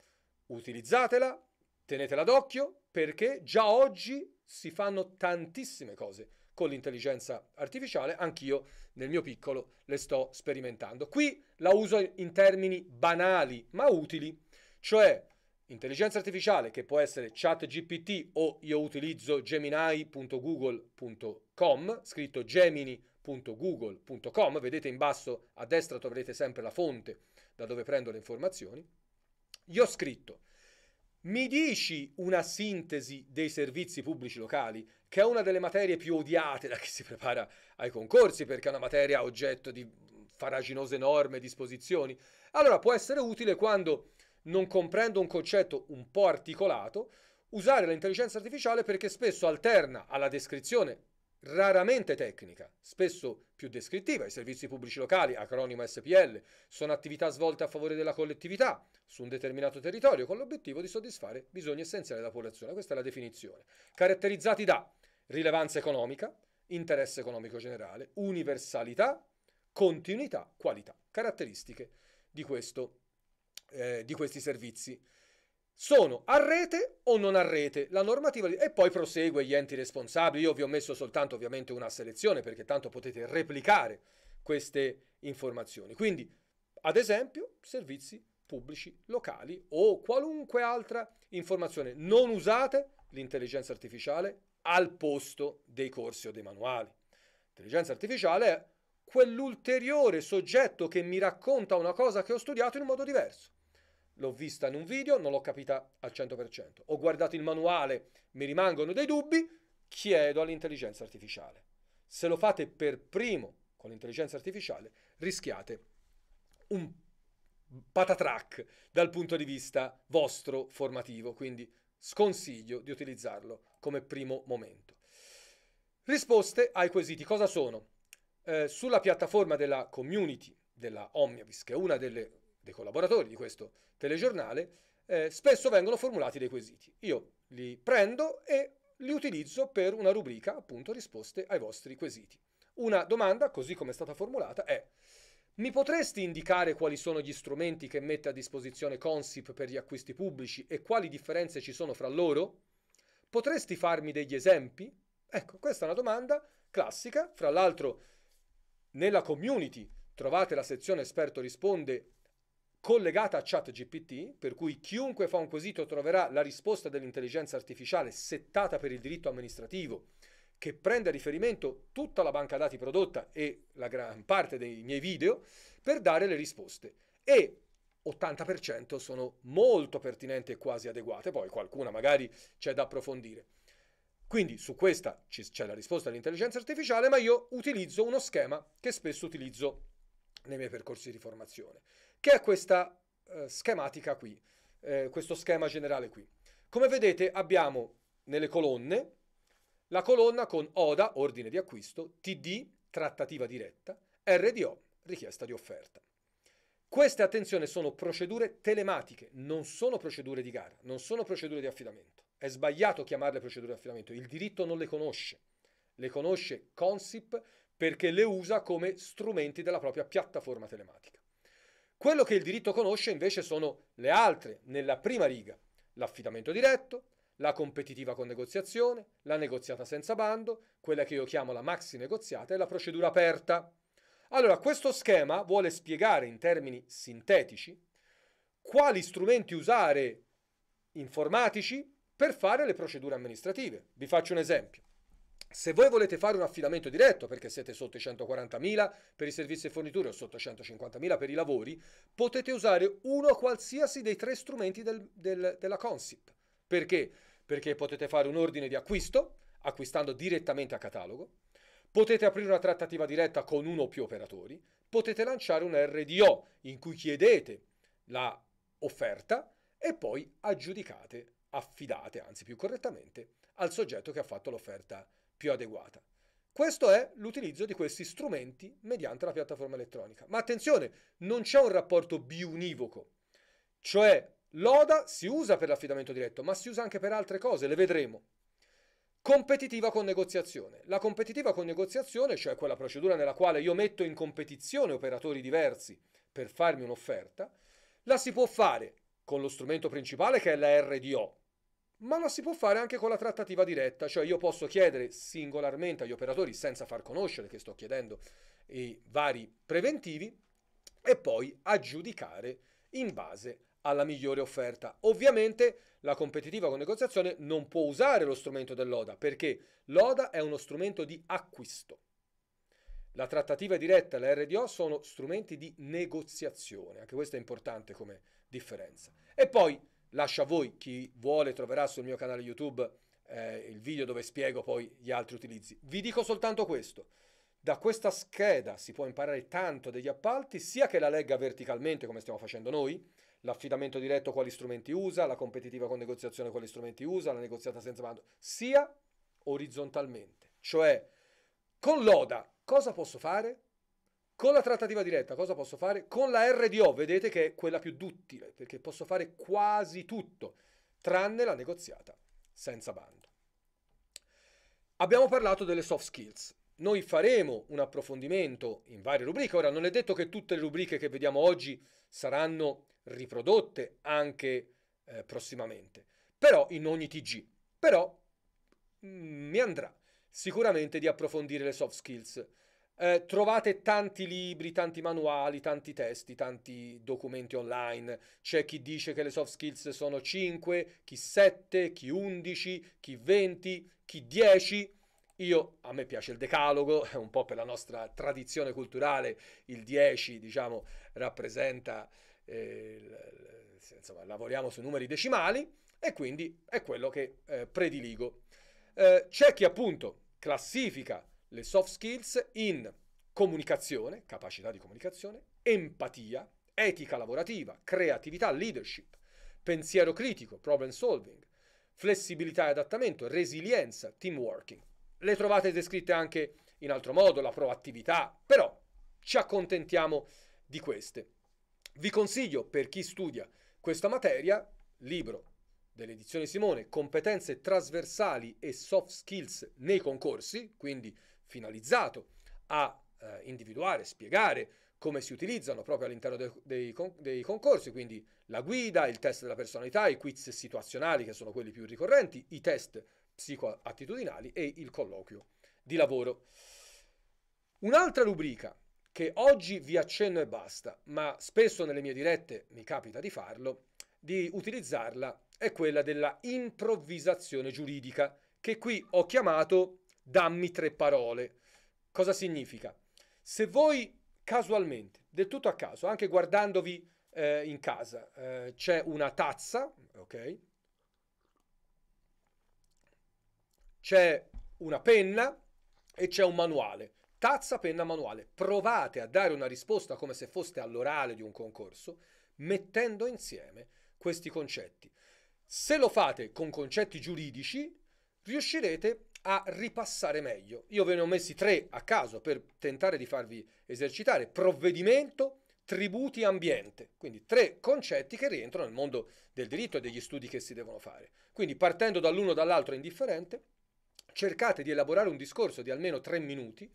utilizzatela, Tenetela d'occhio perché già oggi si fanno tantissime cose con l'intelligenza artificiale, anch'io nel mio piccolo le sto sperimentando. Qui la uso in termini banali ma utili, cioè intelligenza artificiale che può essere ChatGPT o io utilizzo gemini.google.com, scritto gemini.google.com, vedete in basso a destra troverete sempre la fonte da dove prendo le informazioni. Io ho scritto mi dici una sintesi dei servizi pubblici locali, che è una delle materie più odiate da chi si prepara ai concorsi, perché è una materia oggetto di faraginose norme, e disposizioni. Allora può essere utile quando non comprendo un concetto un po' articolato, usare l'intelligenza artificiale perché spesso alterna alla descrizione raramente tecnica, spesso più descrittiva. I servizi pubblici locali, acronimo SPL, sono attività svolte a favore della collettività su un determinato territorio con l'obiettivo di soddisfare bisogni essenziali della popolazione. Questa è la definizione. Caratterizzati da rilevanza economica, interesse economico generale, universalità, continuità, qualità. Caratteristiche di, questo, eh, di questi servizi sono a rete o non a rete, la normativa e poi prosegue gli enti responsabili. Io vi ho messo soltanto ovviamente una selezione perché tanto potete replicare queste informazioni. Quindi, ad esempio, servizi pubblici locali o qualunque altra informazione. Non usate l'intelligenza artificiale al posto dei corsi o dei manuali. L'intelligenza artificiale è quell'ulteriore soggetto che mi racconta una cosa che ho studiato in un modo diverso l'ho vista in un video, non l'ho capita al 100%. Ho guardato il manuale, mi rimangono dei dubbi, chiedo all'intelligenza artificiale. Se lo fate per primo con l'intelligenza artificiale, rischiate un patatrack dal punto di vista vostro formativo, quindi sconsiglio di utilizzarlo come primo momento. Risposte ai quesiti. Cosa sono? Eh, sulla piattaforma della community della Omnibus, che è una delle dei collaboratori di questo telegiornale, eh, spesso vengono formulati dei quesiti. Io li prendo e li utilizzo per una rubrica, appunto, risposte ai vostri quesiti. Una domanda, così come è stata formulata, è mi potresti indicare quali sono gli strumenti che mette a disposizione Consip per gli acquisti pubblici e quali differenze ci sono fra loro? Potresti farmi degli esempi? Ecco, questa è una domanda classica, fra l'altro nella community trovate la sezione esperto risponde collegata a ChatGPT, per cui chiunque fa un quesito troverà la risposta dell'intelligenza artificiale settata per il diritto amministrativo, che prende a riferimento tutta la banca dati prodotta e la gran parte dei miei video per dare le risposte. E 80% sono molto pertinenti e quasi adeguate, poi qualcuna magari c'è da approfondire. Quindi su questa c'è la risposta dell'intelligenza artificiale, ma io utilizzo uno schema che spesso utilizzo nei miei percorsi di formazione che è questa eh, schematica qui, eh, questo schema generale qui. Come vedete abbiamo nelle colonne la colonna con ODA, ordine di acquisto, TD, trattativa diretta, RDO, richiesta di offerta. Queste, attenzione, sono procedure telematiche, non sono procedure di gara, non sono procedure di affidamento. È sbagliato chiamarle procedure di affidamento, il diritto non le conosce. Le conosce Consip perché le usa come strumenti della propria piattaforma telematica. Quello che il diritto conosce invece sono le altre, nella prima riga, l'affidamento diretto, la competitiva con negoziazione, la negoziata senza bando, quella che io chiamo la maxi negoziata e la procedura aperta. Allora, questo schema vuole spiegare in termini sintetici quali strumenti usare informatici per fare le procedure amministrative. Vi faccio un esempio. Se voi volete fare un affidamento diretto perché siete sotto i 140.000 per i servizi e forniture o sotto i 150.000 per i lavori, potete usare uno o qualsiasi dei tre strumenti del, del, della Consip. Perché? Perché potete fare un ordine di acquisto, acquistando direttamente a catalogo, potete aprire una trattativa diretta con uno o più operatori, potete lanciare un RDO in cui chiedete la offerta e poi aggiudicate, affidate anzi più correttamente, al soggetto che ha fatto l'offerta più adeguata. Questo è l'utilizzo di questi strumenti mediante la piattaforma elettronica. Ma attenzione, non c'è un rapporto biunivoco, cioè l'ODA si usa per l'affidamento diretto, ma si usa anche per altre cose, le vedremo. Competitiva con negoziazione. La competitiva con negoziazione, cioè quella procedura nella quale io metto in competizione operatori diversi per farmi un'offerta, la si può fare con lo strumento principale che è la RDO, ma la si può fare anche con la trattativa diretta, cioè io posso chiedere singolarmente agli operatori senza far conoscere che sto chiedendo i vari preventivi e poi aggiudicare in base alla migliore offerta. Ovviamente la competitiva con negoziazione non può usare lo strumento dell'ODA perché l'ODA è uno strumento di acquisto. La trattativa diretta e la RDO sono strumenti di negoziazione, anche questo è importante come differenza. E poi Lascio a voi, chi vuole troverà sul mio canale YouTube eh, il video dove spiego poi gli altri utilizzi. Vi dico soltanto questo. Da questa scheda si può imparare tanto degli appalti, sia che la legga verticalmente come stiamo facendo noi, l'affidamento diretto quali strumenti usa, la competitiva con negoziazione quali strumenti usa, la negoziata senza bando, sia orizzontalmente. Cioè, con l'ODA cosa posso fare? Con la trattativa diretta cosa posso fare? Con la RDO vedete che è quella più duttile, perché posso fare quasi tutto, tranne la negoziata senza bando. Abbiamo parlato delle soft skills. Noi faremo un approfondimento in varie rubriche. Ora, non è detto che tutte le rubriche che vediamo oggi saranno riprodotte anche eh, prossimamente, però in ogni TG. Però mh, mm, mi andrà sicuramente di approfondire le soft skills eh, trovate tanti libri, tanti manuali, tanti testi, tanti documenti online. C'è chi dice che le soft skills sono 5, chi 7, chi 11, chi 20, chi 10. Io, a me piace il decalogo, è un po' per la nostra tradizione culturale, il 10 diciamo rappresenta, eh, insomma lavoriamo su numeri decimali e quindi è quello che eh, prediligo. Eh, c'è chi appunto classifica le soft skills in comunicazione, capacità di comunicazione, empatia, etica lavorativa, creatività, leadership, pensiero critico, problem solving, flessibilità e adattamento, resilienza, team working. Le trovate descritte anche in altro modo, la proattività, però ci accontentiamo di queste. Vi consiglio, per chi studia questa materia, libro dell'edizione Simone, competenze trasversali e soft skills nei concorsi, quindi finalizzato a eh, individuare, spiegare come si utilizzano proprio all'interno de- dei, dei concorsi, quindi la guida, il test della personalità, i quiz situazionali che sono quelli più ricorrenti, i test psicoattitudinali e il colloquio di lavoro. Un'altra rubrica che oggi vi accenno e basta, ma spesso nelle mie dirette mi capita di farlo, di utilizzarla, è quella della improvvisazione giuridica, che qui ho chiamato dammi tre parole. Cosa significa? Se voi casualmente, del tutto a caso, anche guardandovi eh, in casa, eh, c'è una tazza, ok? C'è una penna e c'è un manuale. Tazza, penna, manuale. Provate a dare una risposta come se foste all'orale di un concorso, mettendo insieme questi concetti. Se lo fate con concetti giuridici, riuscirete a ripassare meglio. Io ve ne ho messi tre a caso per tentare di farvi esercitare. Provvedimento, tributi, ambiente. Quindi tre concetti che rientrano nel mondo del diritto e degli studi che si devono fare. Quindi partendo dall'uno o dall'altro indifferente, cercate di elaborare un discorso di almeno tre minuti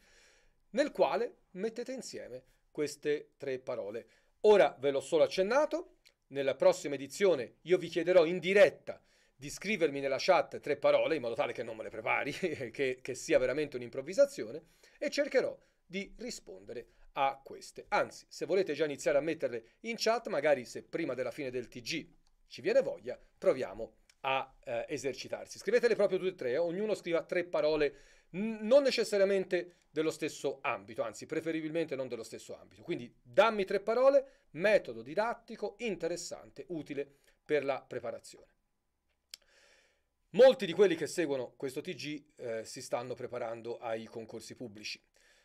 nel quale mettete insieme queste tre parole. Ora ve l'ho solo accennato, nella prossima edizione io vi chiederò in diretta di scrivermi nella chat tre parole in modo tale che non me le prepari, che, che sia veramente un'improvvisazione e cercherò di rispondere a queste. Anzi, se volete già iniziare a metterle in chat, magari se prima della fine del TG ci viene voglia, proviamo a eh, esercitarsi. Scrivetele proprio due o tre, eh? ognuno scriva tre parole non necessariamente dello stesso ambito, anzi preferibilmente non dello stesso ambito. Quindi dammi tre parole, metodo didattico, interessante, utile per la preparazione. Molti di quelli che seguono questo TG eh, si stanno preparando ai concorsi pubblici.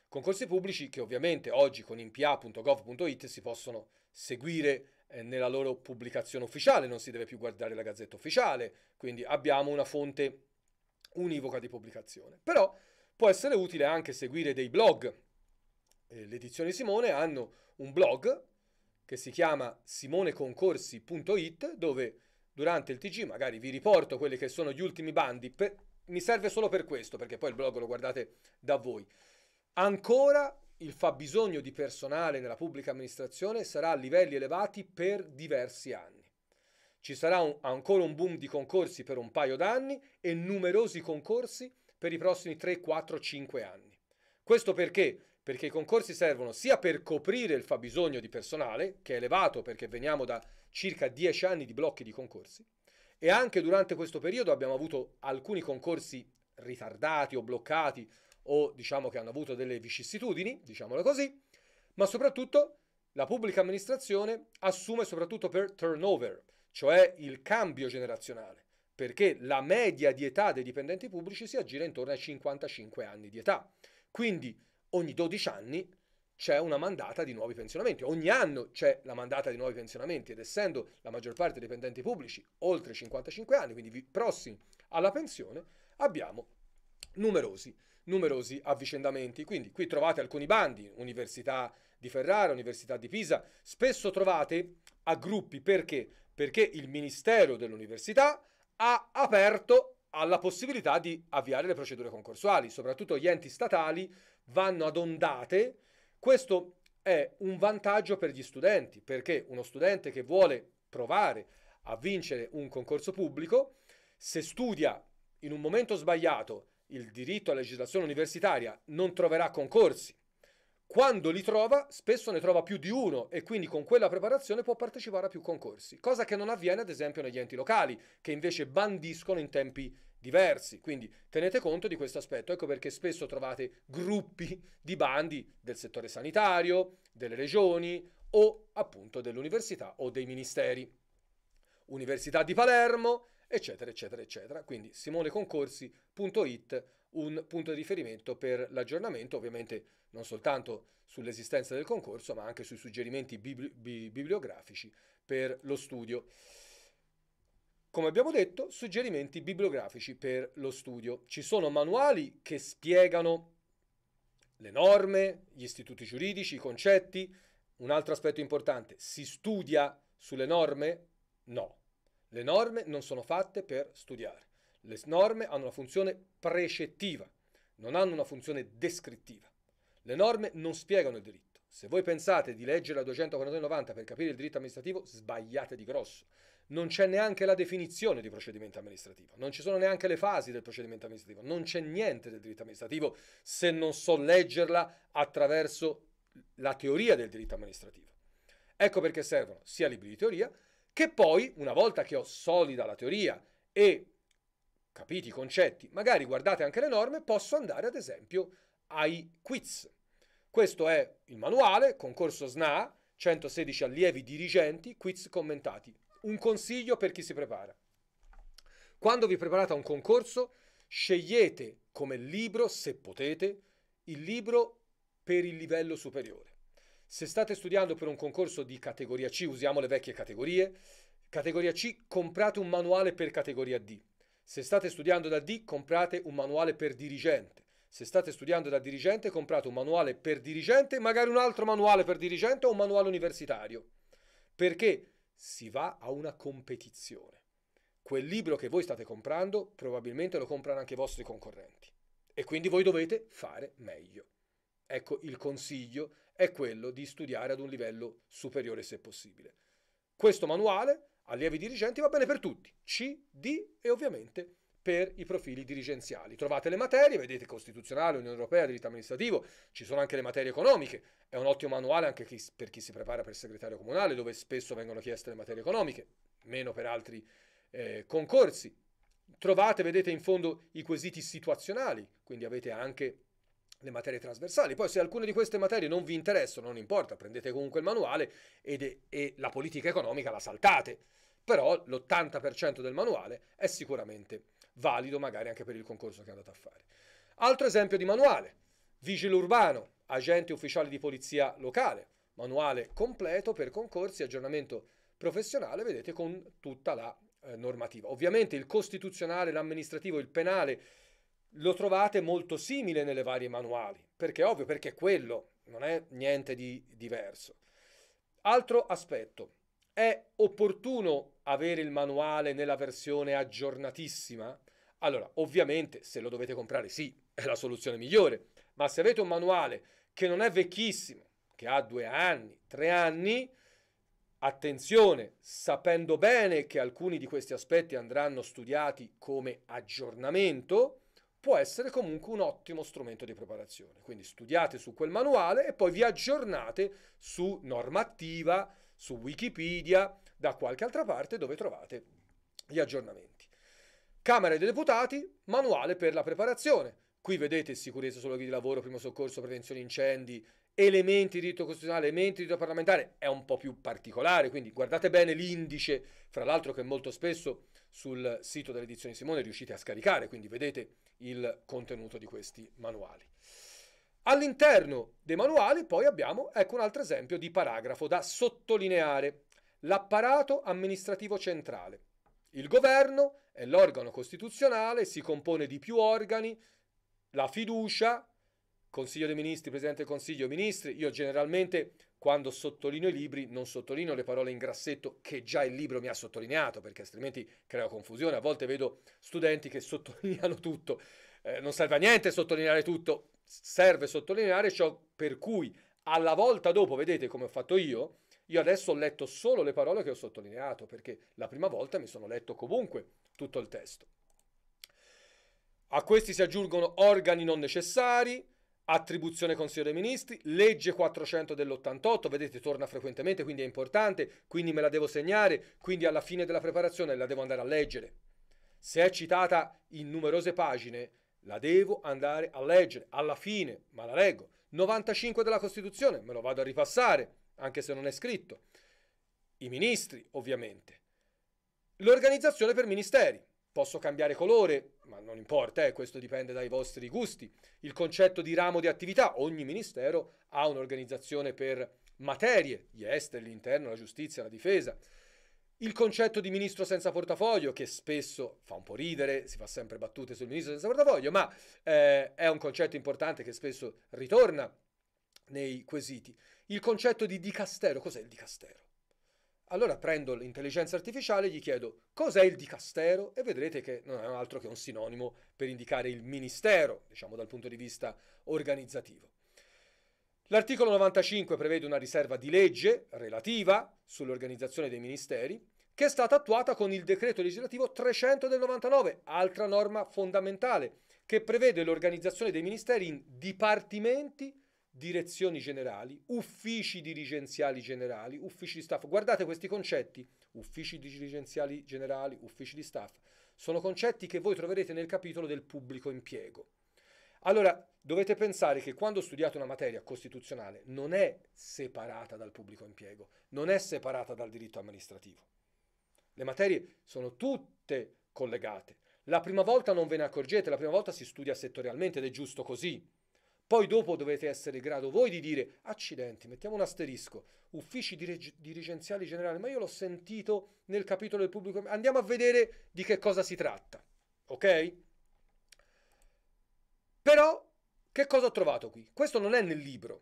Concorsi pubblici che ovviamente oggi con impa.gov.it si possono seguire eh, nella loro pubblicazione ufficiale, non si deve più guardare la gazzetta ufficiale, quindi abbiamo una fonte univoca di pubblicazione. Però può essere utile anche seguire dei blog. Eh, le Simone hanno un blog che si chiama simoneconcorsi.it dove durante il TG magari vi riporto quelli che sono gli ultimi bandi, per... mi serve solo per questo, perché poi il blog lo guardate da voi. Ancora il fabbisogno di personale nella pubblica amministrazione sarà a livelli elevati per diversi anni. Ci sarà un, ancora un boom di concorsi per un paio d'anni e numerosi concorsi per i prossimi 3, 4, 5 anni. Questo perché? Perché i concorsi servono sia per coprire il fabbisogno di personale, che è elevato perché veniamo da circa 10 anni di blocchi di concorsi e anche durante questo periodo abbiamo avuto alcuni concorsi ritardati o bloccati o diciamo che hanno avuto delle vicissitudini, diciamolo così, ma soprattutto la pubblica amministrazione assume soprattutto per turnover, cioè il cambio generazionale, perché la media di età dei dipendenti pubblici si aggira intorno ai 55 anni di età. Quindi ogni 12 anni c'è una mandata di nuovi pensionamenti. Ogni anno c'è la mandata di nuovi pensionamenti ed essendo la maggior parte dipendenti pubblici oltre 55 anni, quindi prossimi alla pensione, abbiamo numerosi, numerosi avvicendamenti. Quindi qui trovate alcuni bandi, Università di Ferrara, Università di Pisa, spesso trovate a gruppi perché? Perché il Ministero dell'Università ha aperto alla possibilità di avviare le procedure concorsuali, soprattutto gli enti statali vanno ad ondate questo è un vantaggio per gli studenti, perché uno studente che vuole provare a vincere un concorso pubblico, se studia in un momento sbagliato il diritto alla legislazione universitaria, non troverà concorsi. Quando li trova, spesso ne trova più di uno e quindi con quella preparazione può partecipare a più concorsi, cosa che non avviene ad esempio negli enti locali, che invece bandiscono in tempi diversi. Quindi tenete conto di questo aspetto. Ecco perché spesso trovate gruppi di bandi del settore sanitario, delle regioni o appunto dell'università o dei ministeri. Università di Palermo, eccetera, eccetera, eccetera. Quindi simoneconcorsi.it, un punto di riferimento per l'aggiornamento, ovviamente non soltanto sull'esistenza del concorso, ma anche sui suggerimenti bibli- bibliografici per lo studio. Come abbiamo detto, suggerimenti bibliografici per lo studio. Ci sono manuali che spiegano le norme, gli istituti giuridici, i concetti. Un altro aspetto importante, si studia sulle norme? No, le norme non sono fatte per studiare. Le norme hanno una funzione precettiva, non hanno una funzione descrittiva. Le norme non spiegano il diritto. Se voi pensate di leggere la 249 per capire il diritto amministrativo, sbagliate di grosso non c'è neanche la definizione di procedimento amministrativo, non ci sono neanche le fasi del procedimento amministrativo, non c'è niente del diritto amministrativo se non so leggerla attraverso la teoria del diritto amministrativo. Ecco perché servono sia libri di teoria che poi, una volta che ho solida la teoria e capiti i concetti, magari guardate anche le norme, posso andare ad esempio ai quiz. Questo è il manuale, concorso SNA, 116 allievi dirigenti, quiz commentati un consiglio per chi si prepara. Quando vi preparate a un concorso, scegliete come libro, se potete, il libro per il livello superiore. Se state studiando per un concorso di categoria C, usiamo le vecchie categorie, categoria C comprate un manuale per categoria D. Se state studiando da D, comprate un manuale per dirigente. Se state studiando da dirigente, comprate un manuale per dirigente, magari un altro manuale per dirigente o un manuale universitario. Perché? si va a una competizione. Quel libro che voi state comprando probabilmente lo comprano anche i vostri concorrenti e quindi voi dovete fare meglio. Ecco, il consiglio è quello di studiare ad un livello superiore se possibile. Questo manuale, allievi dirigenti, va bene per tutti, C, D e ovviamente per i profili dirigenziali. Trovate le materie, vedete Costituzionale, Unione Europea, diritto amministrativo, ci sono anche le materie economiche, è un ottimo manuale anche per chi si prepara per il segretario comunale, dove spesso vengono chieste le materie economiche, meno per altri eh, concorsi. Trovate, vedete in fondo, i quesiti situazionali, quindi avete anche le materie trasversali. Poi se alcune di queste materie non vi interessano, non importa, prendete comunque il manuale ed, e la politica economica la saltate. Però l'80% del manuale è sicuramente valido magari anche per il concorso che è andato a fare. Altro esempio di manuale, vigile urbano, agente ufficiale di polizia locale, manuale completo per concorsi, aggiornamento professionale, vedete con tutta la eh, normativa. Ovviamente il costituzionale, l'amministrativo, il penale lo trovate molto simile nelle varie manuali, perché ovvio, perché quello non è niente di diverso. Altro aspetto, è opportuno avere il manuale nella versione aggiornatissima? Allora, ovviamente se lo dovete comprare sì, è la soluzione migliore, ma se avete un manuale che non è vecchissimo, che ha due anni, tre anni, attenzione, sapendo bene che alcuni di questi aspetti andranno studiati come aggiornamento, può essere comunque un ottimo strumento di preparazione. Quindi studiate su quel manuale e poi vi aggiornate su normativa, su Wikipedia, da qualche altra parte dove trovate gli aggiornamenti. Camera dei Deputati, manuale per la preparazione. Qui vedete sicurezza sui luoghi di lavoro, primo soccorso, prevenzione incendi, elementi di diritto costituzionale, elementi di diritto parlamentare, è un po' più particolare, quindi guardate bene l'indice, fra l'altro che molto spesso sul sito dell'edizione Simone riuscite a scaricare, quindi vedete il contenuto di questi manuali. All'interno dei manuali poi abbiamo, ecco un altro esempio di paragrafo da sottolineare, l'apparato amministrativo centrale, il governo l'organo costituzionale si compone di più organi, la fiducia, Consiglio dei Ministri, Presidente del Consiglio, Ministri. Io generalmente quando sottolineo i libri non sottolineo le parole in grassetto che già il libro mi ha sottolineato perché altrimenti crea confusione. A volte vedo studenti che sottolineano tutto. Eh, non serve a niente sottolineare tutto, serve sottolineare ciò per cui alla volta dopo, vedete come ho fatto io, io adesso ho letto solo le parole che ho sottolineato perché la prima volta mi sono letto comunque tutto il testo. A questi si aggiungono organi non necessari, attribuzione Consiglio dei Ministri, legge 400 dell'88, vedete torna frequentemente, quindi è importante, quindi me la devo segnare, quindi alla fine della preparazione la devo andare a leggere. Se è citata in numerose pagine, la devo andare a leggere, alla fine, ma la leggo. 95 della Costituzione, me lo vado a ripassare, anche se non è scritto. I ministri, ovviamente. L'organizzazione per ministeri. Posso cambiare colore, ma non importa, eh, questo dipende dai vostri gusti. Il concetto di ramo di attività. Ogni ministero ha un'organizzazione per materie, gli esteri, l'interno, la giustizia, la difesa. Il concetto di ministro senza portafoglio, che spesso fa un po' ridere, si fa sempre battute sul ministro senza portafoglio, ma eh, è un concetto importante che spesso ritorna nei quesiti. Il concetto di dicastero, cos'è il dicastero? Allora prendo l'intelligenza artificiale e gli chiedo cos'è il dicastero e vedrete che non è altro che un sinonimo per indicare il ministero, diciamo dal punto di vista organizzativo. L'articolo 95 prevede una riserva di legge relativa sull'organizzazione dei ministeri che è stata attuata con il decreto legislativo 300 del 99, altra norma fondamentale, che prevede l'organizzazione dei ministeri in dipartimenti direzioni generali, uffici dirigenziali generali, uffici di staff. Guardate questi concetti, uffici dirigenziali generali, uffici di staff, sono concetti che voi troverete nel capitolo del pubblico impiego. Allora, dovete pensare che quando studiate una materia costituzionale non è separata dal pubblico impiego, non è separata dal diritto amministrativo. Le materie sono tutte collegate. La prima volta non ve ne accorgete, la prima volta si studia settorialmente ed è giusto così. Poi dopo dovete essere in grado voi di dire, accidenti, mettiamo un asterisco, uffici direg- dirigenziali generali, ma io l'ho sentito nel capitolo del pubblico, andiamo a vedere di che cosa si tratta, ok? Però, che cosa ho trovato qui? Questo non è nel libro,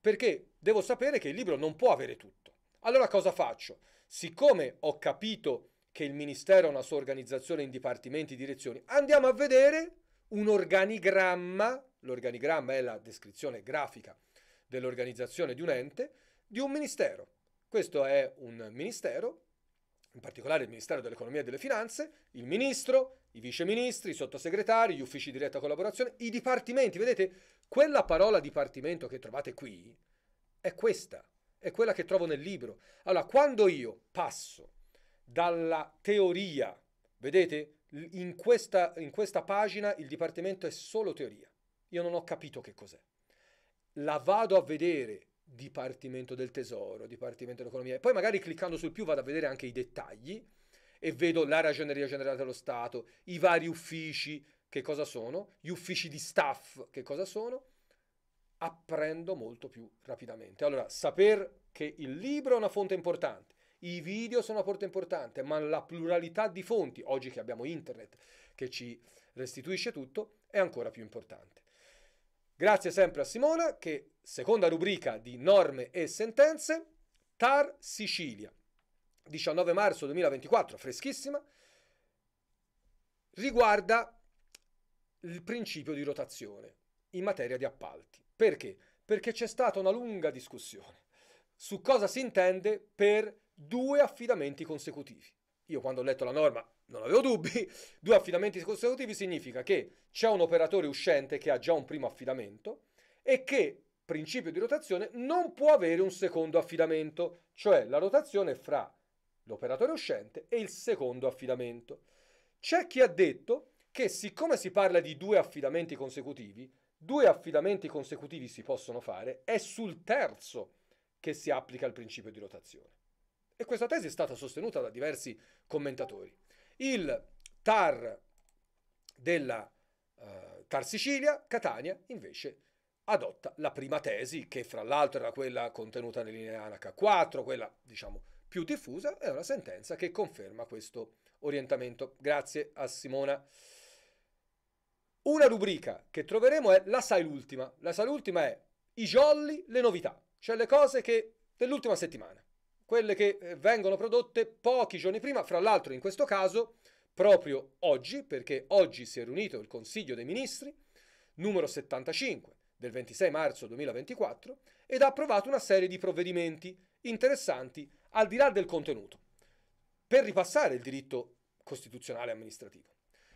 perché devo sapere che il libro non può avere tutto. Allora cosa faccio? Siccome ho capito che il Ministero ha una sua organizzazione in dipartimenti e direzioni, andiamo a vedere un organigramma l'organigramma è la descrizione grafica dell'organizzazione di un ente, di un ministero. Questo è un ministero, in particolare il Ministero dell'Economia e delle Finanze, il ministro, i viceministri, i sottosegretari, gli uffici di diretta collaborazione, i dipartimenti. Vedete, quella parola dipartimento che trovate qui è questa, è quella che trovo nel libro. Allora, quando io passo dalla teoria, vedete, in questa, in questa pagina il dipartimento è solo teoria io non ho capito che cos'è. La vado a vedere Dipartimento del Tesoro, Dipartimento dell'Economia, e poi magari cliccando sul più vado a vedere anche i dettagli e vedo la ragioneria generale dello Stato, i vari uffici, che cosa sono, gli uffici di staff, che cosa sono, apprendo molto più rapidamente. Allora, saper che il libro è una fonte importante, i video sono una fonte importante, ma la pluralità di fonti, oggi che abbiamo internet che ci restituisce tutto, è ancora più importante. Grazie sempre a Simona che, seconda rubrica di norme e sentenze, TAR Sicilia, 19 marzo 2024, freschissima, riguarda il principio di rotazione in materia di appalti. Perché? Perché c'è stata una lunga discussione su cosa si intende per due affidamenti consecutivi. Io quando ho letto la norma non avevo dubbi, due affidamenti consecutivi significa che c'è un operatore uscente che ha già un primo affidamento e che, principio di rotazione, non può avere un secondo affidamento, cioè la rotazione fra l'operatore uscente e il secondo affidamento. C'è chi ha detto che siccome si parla di due affidamenti consecutivi, due affidamenti consecutivi si possono fare, è sul terzo che si applica il principio di rotazione. E questa tesi è stata sostenuta da diversi commentatori il TAR della eh, TAR Sicilia, Catania invece adotta la prima tesi, che fra l'altro era quella contenuta nell'Inea Anaca 4, quella diciamo più diffusa, è una sentenza che conferma questo orientamento. Grazie a Simona. Una rubrica che troveremo è La sai l'ultima. La sai l'ultima è i jolly, le novità, cioè le cose che dell'ultima settimana quelle che eh, vengono prodotte pochi giorni prima, fra l'altro in questo caso proprio oggi, perché oggi si è riunito il Consiglio dei Ministri, numero 75 del 26 marzo 2024, ed ha approvato una serie di provvedimenti interessanti al di là del contenuto, per ripassare il diritto costituzionale amministrativo.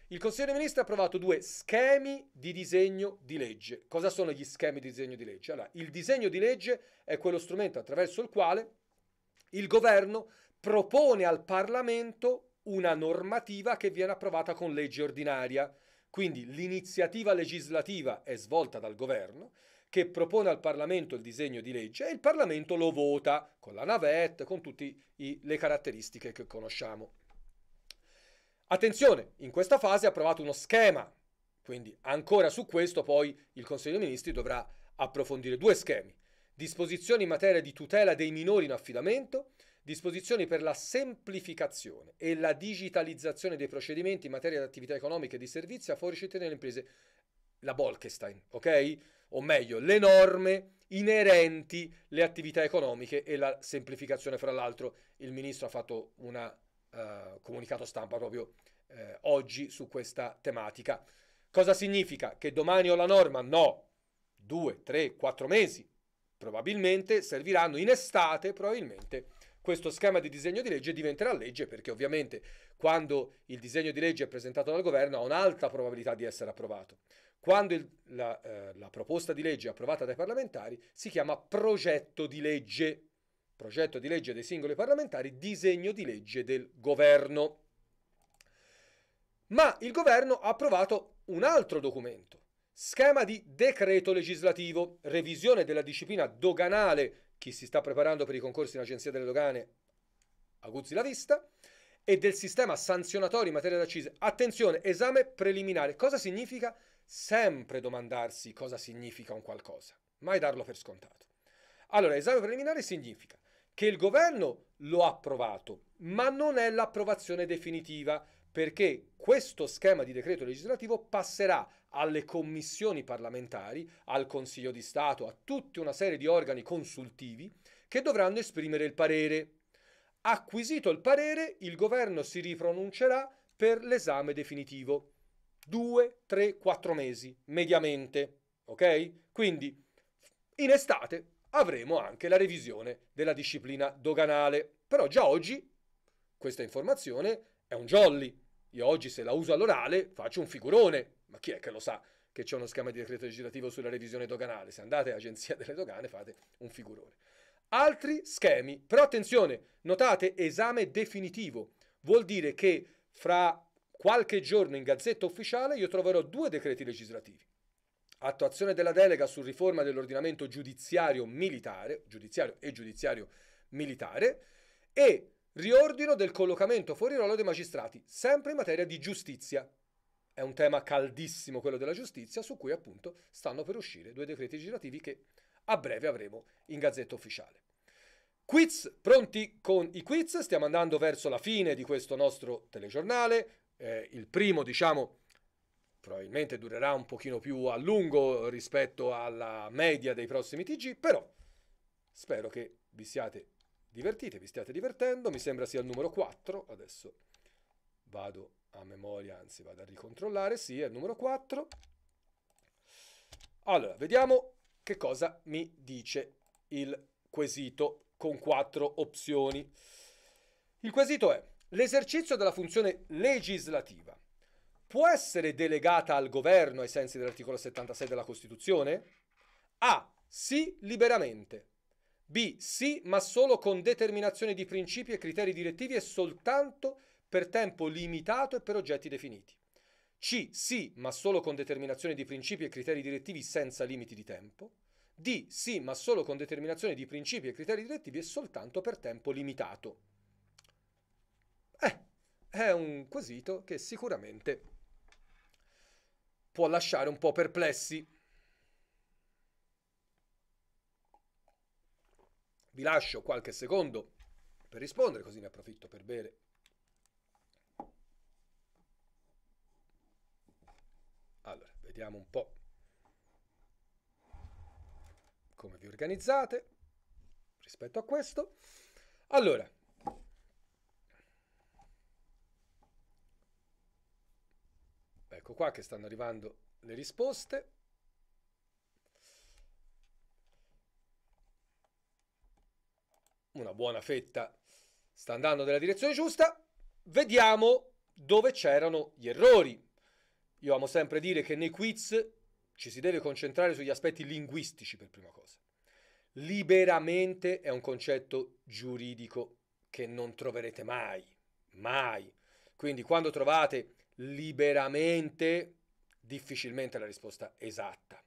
Il Consiglio dei Ministri ha approvato due schemi di disegno di legge. Cosa sono gli schemi di disegno di legge? Allora, il disegno di legge è quello strumento attraverso il quale il governo propone al Parlamento una normativa che viene approvata con legge ordinaria. Quindi l'iniziativa legislativa è svolta dal governo che propone al Parlamento il disegno di legge e il Parlamento lo vota con la navette, con tutte le caratteristiche che conosciamo. Attenzione, in questa fase è approvato uno schema, quindi ancora su questo poi il Consiglio dei Ministri dovrà approfondire due schemi disposizioni in materia di tutela dei minori in affidamento, disposizioni per la semplificazione e la digitalizzazione dei procedimenti in materia di attività economiche e di servizi a fuori dei cittadini e delle imprese, la Bolkestein, ok? O meglio, le norme inerenti le attività economiche e la semplificazione. Fra l'altro, il ministro ha fatto un uh, eh, comunicato stampa proprio uh, oggi su questa tematica. Cosa significa? Che domani ho la norma? No, due, tre, quattro mesi probabilmente serviranno in estate, probabilmente questo schema di disegno di legge diventerà legge perché ovviamente quando il disegno di legge è presentato dal governo ha un'alta probabilità di essere approvato. Quando il, la, eh, la proposta di legge è approvata dai parlamentari si chiama progetto di legge, progetto di legge dei singoli parlamentari, disegno di legge del governo. Ma il governo ha approvato un altro documento, Schema di decreto legislativo, revisione della disciplina doganale, chi si sta preparando per i concorsi in Agenzia delle Dogane, aguzzi la vista, e del sistema sanzionatorio in materia d'accise. Attenzione, esame preliminare. Cosa significa? Sempre domandarsi cosa significa un qualcosa, mai darlo per scontato. Allora, esame preliminare significa che il governo lo ha approvato, ma non è l'approvazione definitiva perché questo schema di decreto legislativo passerà alle commissioni parlamentari, al Consiglio di Stato, a tutta una serie di organi consultivi che dovranno esprimere il parere. Acquisito il parere, il governo si ripronuncerà per l'esame definitivo. Due, tre, quattro mesi, mediamente. Ok? Quindi in estate avremo anche la revisione della disciplina doganale. Però già oggi questa informazione è un jolly. Io oggi se la uso all'orale faccio un figurone, ma chi è che lo sa che c'è uno schema di decreto legislativo sulla revisione doganale? Se andate all'agenzia delle dogane fate un figurone. Altri schemi, però attenzione, notate esame definitivo, vuol dire che fra qualche giorno in gazzetta ufficiale io troverò due decreti legislativi. Attuazione della delega su riforma dell'ordinamento giudiziario militare, giudiziario e giudiziario militare, e Riordino del collocamento fuori ruolo dei magistrati, sempre in materia di giustizia. È un tema caldissimo quello della giustizia, su cui appunto stanno per uscire due decreti legislativi che a breve avremo in gazzetta ufficiale. Quiz, pronti con i quiz, stiamo andando verso la fine di questo nostro telegiornale, eh, il primo diciamo probabilmente durerà un pochino più a lungo rispetto alla media dei prossimi TG, però spero che vi siate divertite, vi stiate divertendo, mi sembra sia il numero 4, adesso vado a memoria, anzi vado a ricontrollare, sì, è il numero 4. Allora, vediamo che cosa mi dice il quesito con quattro opzioni. Il quesito è l'esercizio della funzione legislativa. Può essere delegata al governo ai sensi dell'articolo 76 della Costituzione? A. Sì, liberamente. B. Sì, ma solo con determinazione di principi e criteri direttivi e soltanto per tempo limitato e per oggetti definiti. C. Sì, ma solo con determinazione di principi e criteri direttivi senza limiti di tempo. D. Sì, ma solo con determinazione di principi e criteri direttivi e soltanto per tempo limitato. Eh, è un quesito che sicuramente può lasciare un po' perplessi. Vi lascio qualche secondo per rispondere, così ne approfitto per bere. Allora, vediamo un po' come vi organizzate rispetto a questo. Allora, ecco qua che stanno arrivando le risposte. una buona fetta sta andando nella direzione giusta. Vediamo dove c'erano gli errori. Io amo sempre dire che nei quiz ci si deve concentrare sugli aspetti linguistici per prima cosa. Liberamente è un concetto giuridico che non troverete mai, mai. Quindi quando trovate liberamente, difficilmente la risposta esatta.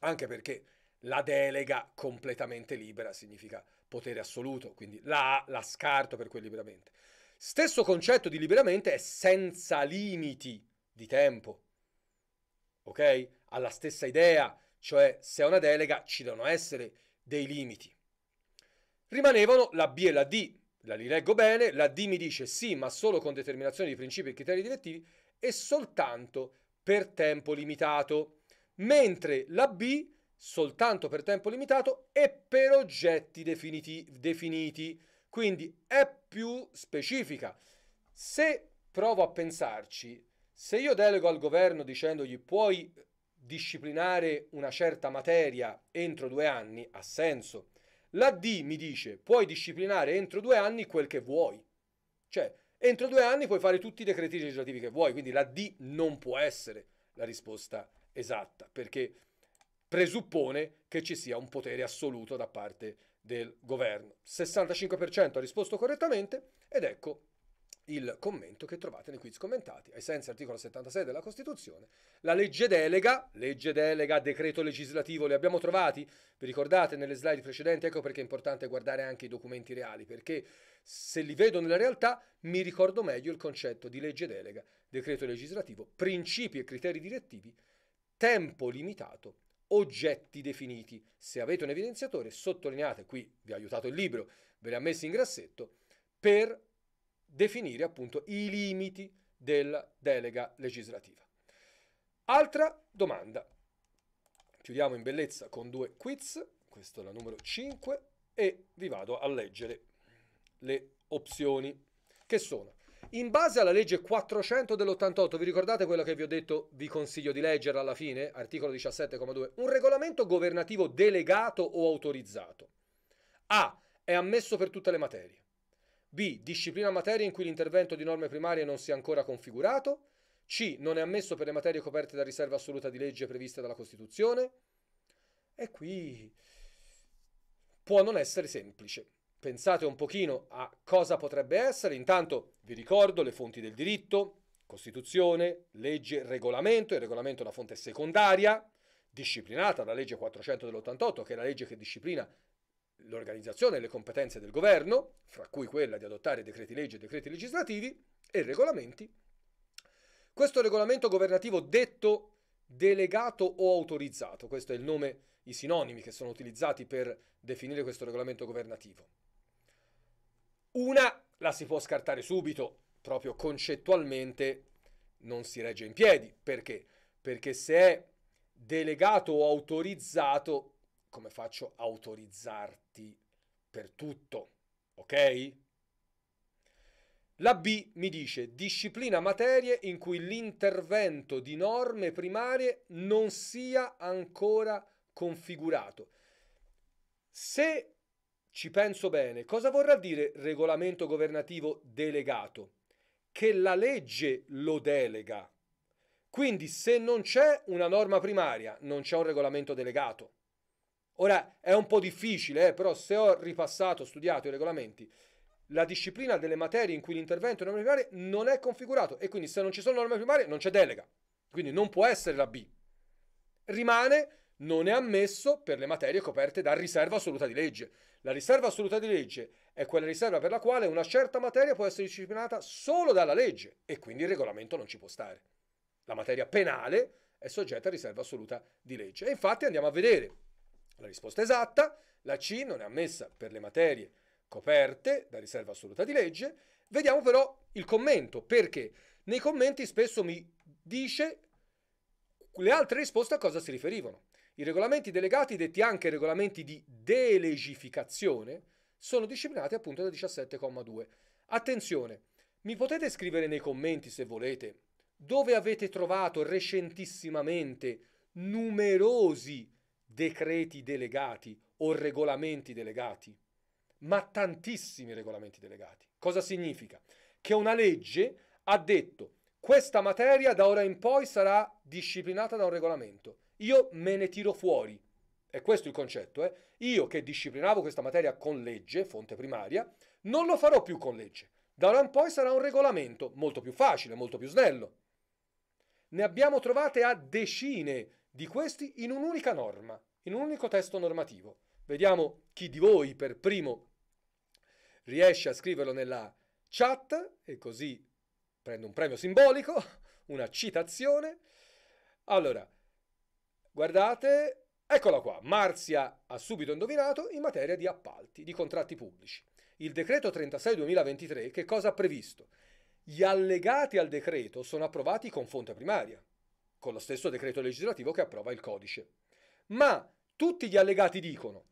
Anche perché la delega completamente libera significa potere assoluto, quindi la la scarto per quel liberamente. Stesso concetto di liberamente è senza limiti di tempo, ok? Alla stessa idea, cioè se è una delega ci devono essere dei limiti. Rimanevano la B e la D, la rileggo bene, la D mi dice sì, ma solo con determinazione di principi e criteri direttivi e soltanto per tempo limitato, mentre la B soltanto per tempo limitato e per oggetti definiti, definiti. Quindi è più specifica. Se provo a pensarci, se io delego al governo dicendogli puoi disciplinare una certa materia entro due anni, ha senso. La D mi dice puoi disciplinare entro due anni quel che vuoi. Cioè, entro due anni puoi fare tutti i decreti legislativi che vuoi, quindi la D non può essere la risposta esatta, perché presuppone che ci sia un potere assoluto da parte del governo. 65% ha risposto correttamente ed ecco il commento che trovate nei quiz commentati. Ai sensi articolo 76 della Costituzione, la legge delega, legge delega, decreto legislativo, li abbiamo trovati? Vi ricordate nelle slide precedenti? Ecco perché è importante guardare anche i documenti reali, perché se li vedo nella realtà mi ricordo meglio il concetto di legge delega, decreto legislativo, principi e criteri direttivi, tempo limitato oggetti definiti. Se avete un evidenziatore, sottolineate, qui vi ha aiutato il libro, ve l'ha messo in grassetto, per definire appunto i limiti della delega legislativa. Altra domanda. Chiudiamo in bellezza con due quiz, questo è la numero 5, e vi vado a leggere le opzioni, che sono in base alla legge 400 dell'88, vi ricordate quello che vi ho detto, vi consiglio di leggere alla fine, articolo 17,2, un regolamento governativo delegato o autorizzato. A. È ammesso per tutte le materie. B. Disciplina materie in cui l'intervento di norme primarie non sia ancora configurato. C. Non è ammesso per le materie coperte da riserva assoluta di legge previste dalla Costituzione. E qui può non essere semplice pensate un pochino a cosa potrebbe essere. Intanto vi ricordo le fonti del diritto, Costituzione, legge, regolamento, il regolamento è una fonte secondaria, disciplinata dalla legge 400 dell'88, che è la legge che disciplina l'organizzazione e le competenze del governo, fra cui quella di adottare decreti legge e decreti legislativi, e regolamenti. Questo regolamento governativo detto delegato o autorizzato, questo è il nome, i sinonimi che sono utilizzati per definire questo regolamento governativo. Una la si può scartare subito, proprio concettualmente non si regge in piedi. Perché? Perché se è delegato o autorizzato, come faccio a autorizzarti per tutto? Ok? La B mi dice disciplina materie in cui l'intervento di norme primarie non sia ancora configurato. Se ci penso bene. Cosa vorrà dire regolamento governativo delegato? Che la legge lo delega. Quindi se non c'è una norma primaria, non c'è un regolamento delegato. Ora è un po' difficile, eh, però se ho ripassato, studiato i regolamenti, la disciplina delle materie in cui l'intervento è norma primaria non è configurato e quindi se non ci sono norme primarie non c'è delega. Quindi non può essere la B. Rimane non è ammesso per le materie coperte da riserva assoluta di legge. La riserva assoluta di legge è quella riserva per la quale una certa materia può essere disciplinata solo dalla legge e quindi il regolamento non ci può stare. La materia penale è soggetta a riserva assoluta di legge. E infatti andiamo a vedere la risposta esatta, la C non è ammessa per le materie coperte da riserva assoluta di legge. Vediamo però il commento, perché nei commenti spesso mi dice le altre risposte a cosa si riferivano. I regolamenti delegati, detti anche regolamenti di delegificazione, sono disciplinati appunto da 17,2. Attenzione, mi potete scrivere nei commenti se volete dove avete trovato recentissimamente numerosi decreti delegati o regolamenti delegati, ma tantissimi regolamenti delegati. Cosa significa? Che una legge ha detto questa materia da ora in poi sarà disciplinata da un regolamento io me ne tiro fuori. E questo è il concetto, eh? Io che disciplinavo questa materia con legge, fonte primaria, non lo farò più con legge. Da ora in poi sarà un regolamento molto più facile, molto più snello. Ne abbiamo trovate a decine di questi in un'unica norma, in un unico testo normativo. Vediamo chi di voi per primo riesce a scriverlo nella chat e così prendo un premio simbolico, una citazione. Allora, Guardate, eccola qua. Marzia ha subito indovinato in materia di appalti, di contratti pubblici. Il decreto 36-2023 che cosa ha previsto? Gli allegati al decreto sono approvati con fonte primaria, con lo stesso decreto legislativo che approva il codice. Ma tutti gli allegati dicono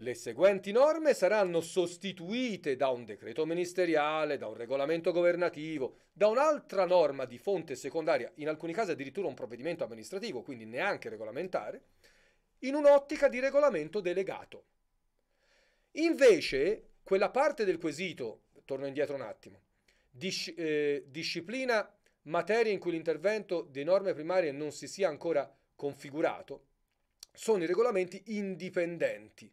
le seguenti norme saranno sostituite da un decreto ministeriale, da un regolamento governativo, da un'altra norma di fonte secondaria, in alcuni casi addirittura un provvedimento amministrativo, quindi neanche regolamentare, in un'ottica di regolamento delegato. Invece, quella parte del quesito, torno indietro un attimo, dis- eh, disciplina materie in cui l'intervento di norme primarie non si sia ancora configurato, sono i regolamenti indipendenti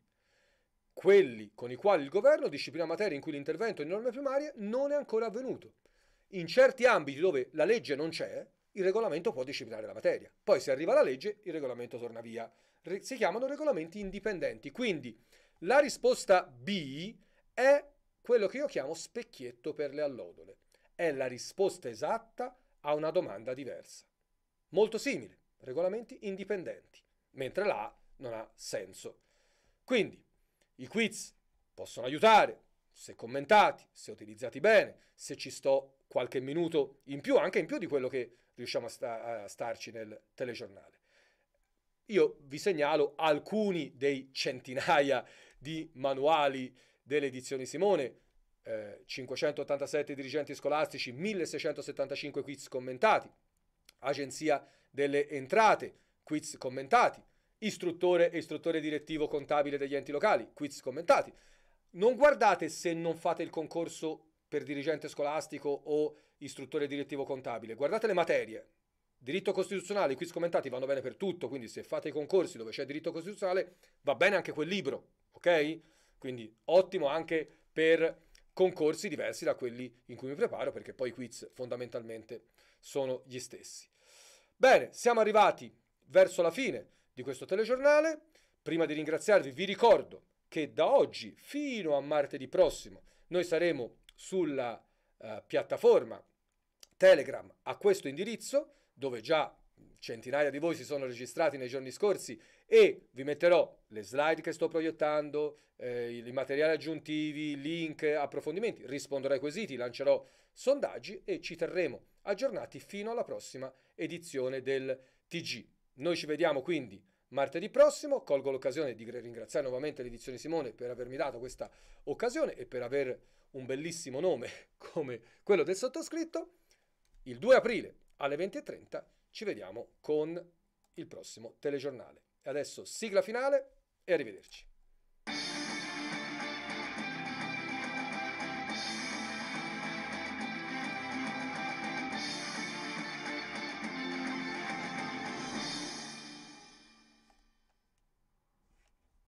quelli con i quali il governo disciplina materie in cui l'intervento in norme primarie non è ancora avvenuto. In certi ambiti dove la legge non c'è, il regolamento può disciplinare la materia. Poi se arriva la legge, il regolamento torna via. si chiamano regolamenti indipendenti. Quindi la risposta B è quello che io chiamo specchietto per le allodole. È la risposta esatta a una domanda diversa. Molto simile, regolamenti indipendenti, mentre la A non ha senso. Quindi i quiz possono aiutare, se commentati, se utilizzati bene, se ci sto qualche minuto in più, anche in più di quello che riusciamo a, sta- a starci nel telegiornale. Io vi segnalo alcuni dei centinaia di manuali delle edizioni Simone, eh, 587 dirigenti scolastici, 1675 quiz commentati, Agenzia delle Entrate, quiz commentati, istruttore e istruttore direttivo contabile degli enti locali, quiz commentati. Non guardate se non fate il concorso per dirigente scolastico o istruttore direttivo contabile, guardate le materie. Diritto costituzionale, i quiz commentati vanno bene per tutto, quindi se fate i concorsi dove c'è diritto costituzionale va bene anche quel libro, ok? Quindi ottimo anche per concorsi diversi da quelli in cui mi preparo, perché poi i quiz fondamentalmente sono gli stessi. Bene, siamo arrivati verso la fine di questo telegiornale. Prima di ringraziarvi vi ricordo che da oggi fino a martedì prossimo noi saremo sulla eh, piattaforma Telegram a questo indirizzo dove già centinaia di voi si sono registrati nei giorni scorsi e vi metterò le slide che sto proiettando, eh, i materiali aggiuntivi, link, approfondimenti, risponderò ai quesiti, lancerò sondaggi e ci terremo aggiornati fino alla prossima edizione del TG. Noi ci vediamo quindi martedì prossimo, colgo l'occasione di ringraziare nuovamente l'edizione Simone per avermi dato questa occasione e per aver un bellissimo nome come quello del sottoscritto. Il 2 aprile alle 20.30 ci vediamo con il prossimo telegiornale. Adesso sigla finale e arrivederci.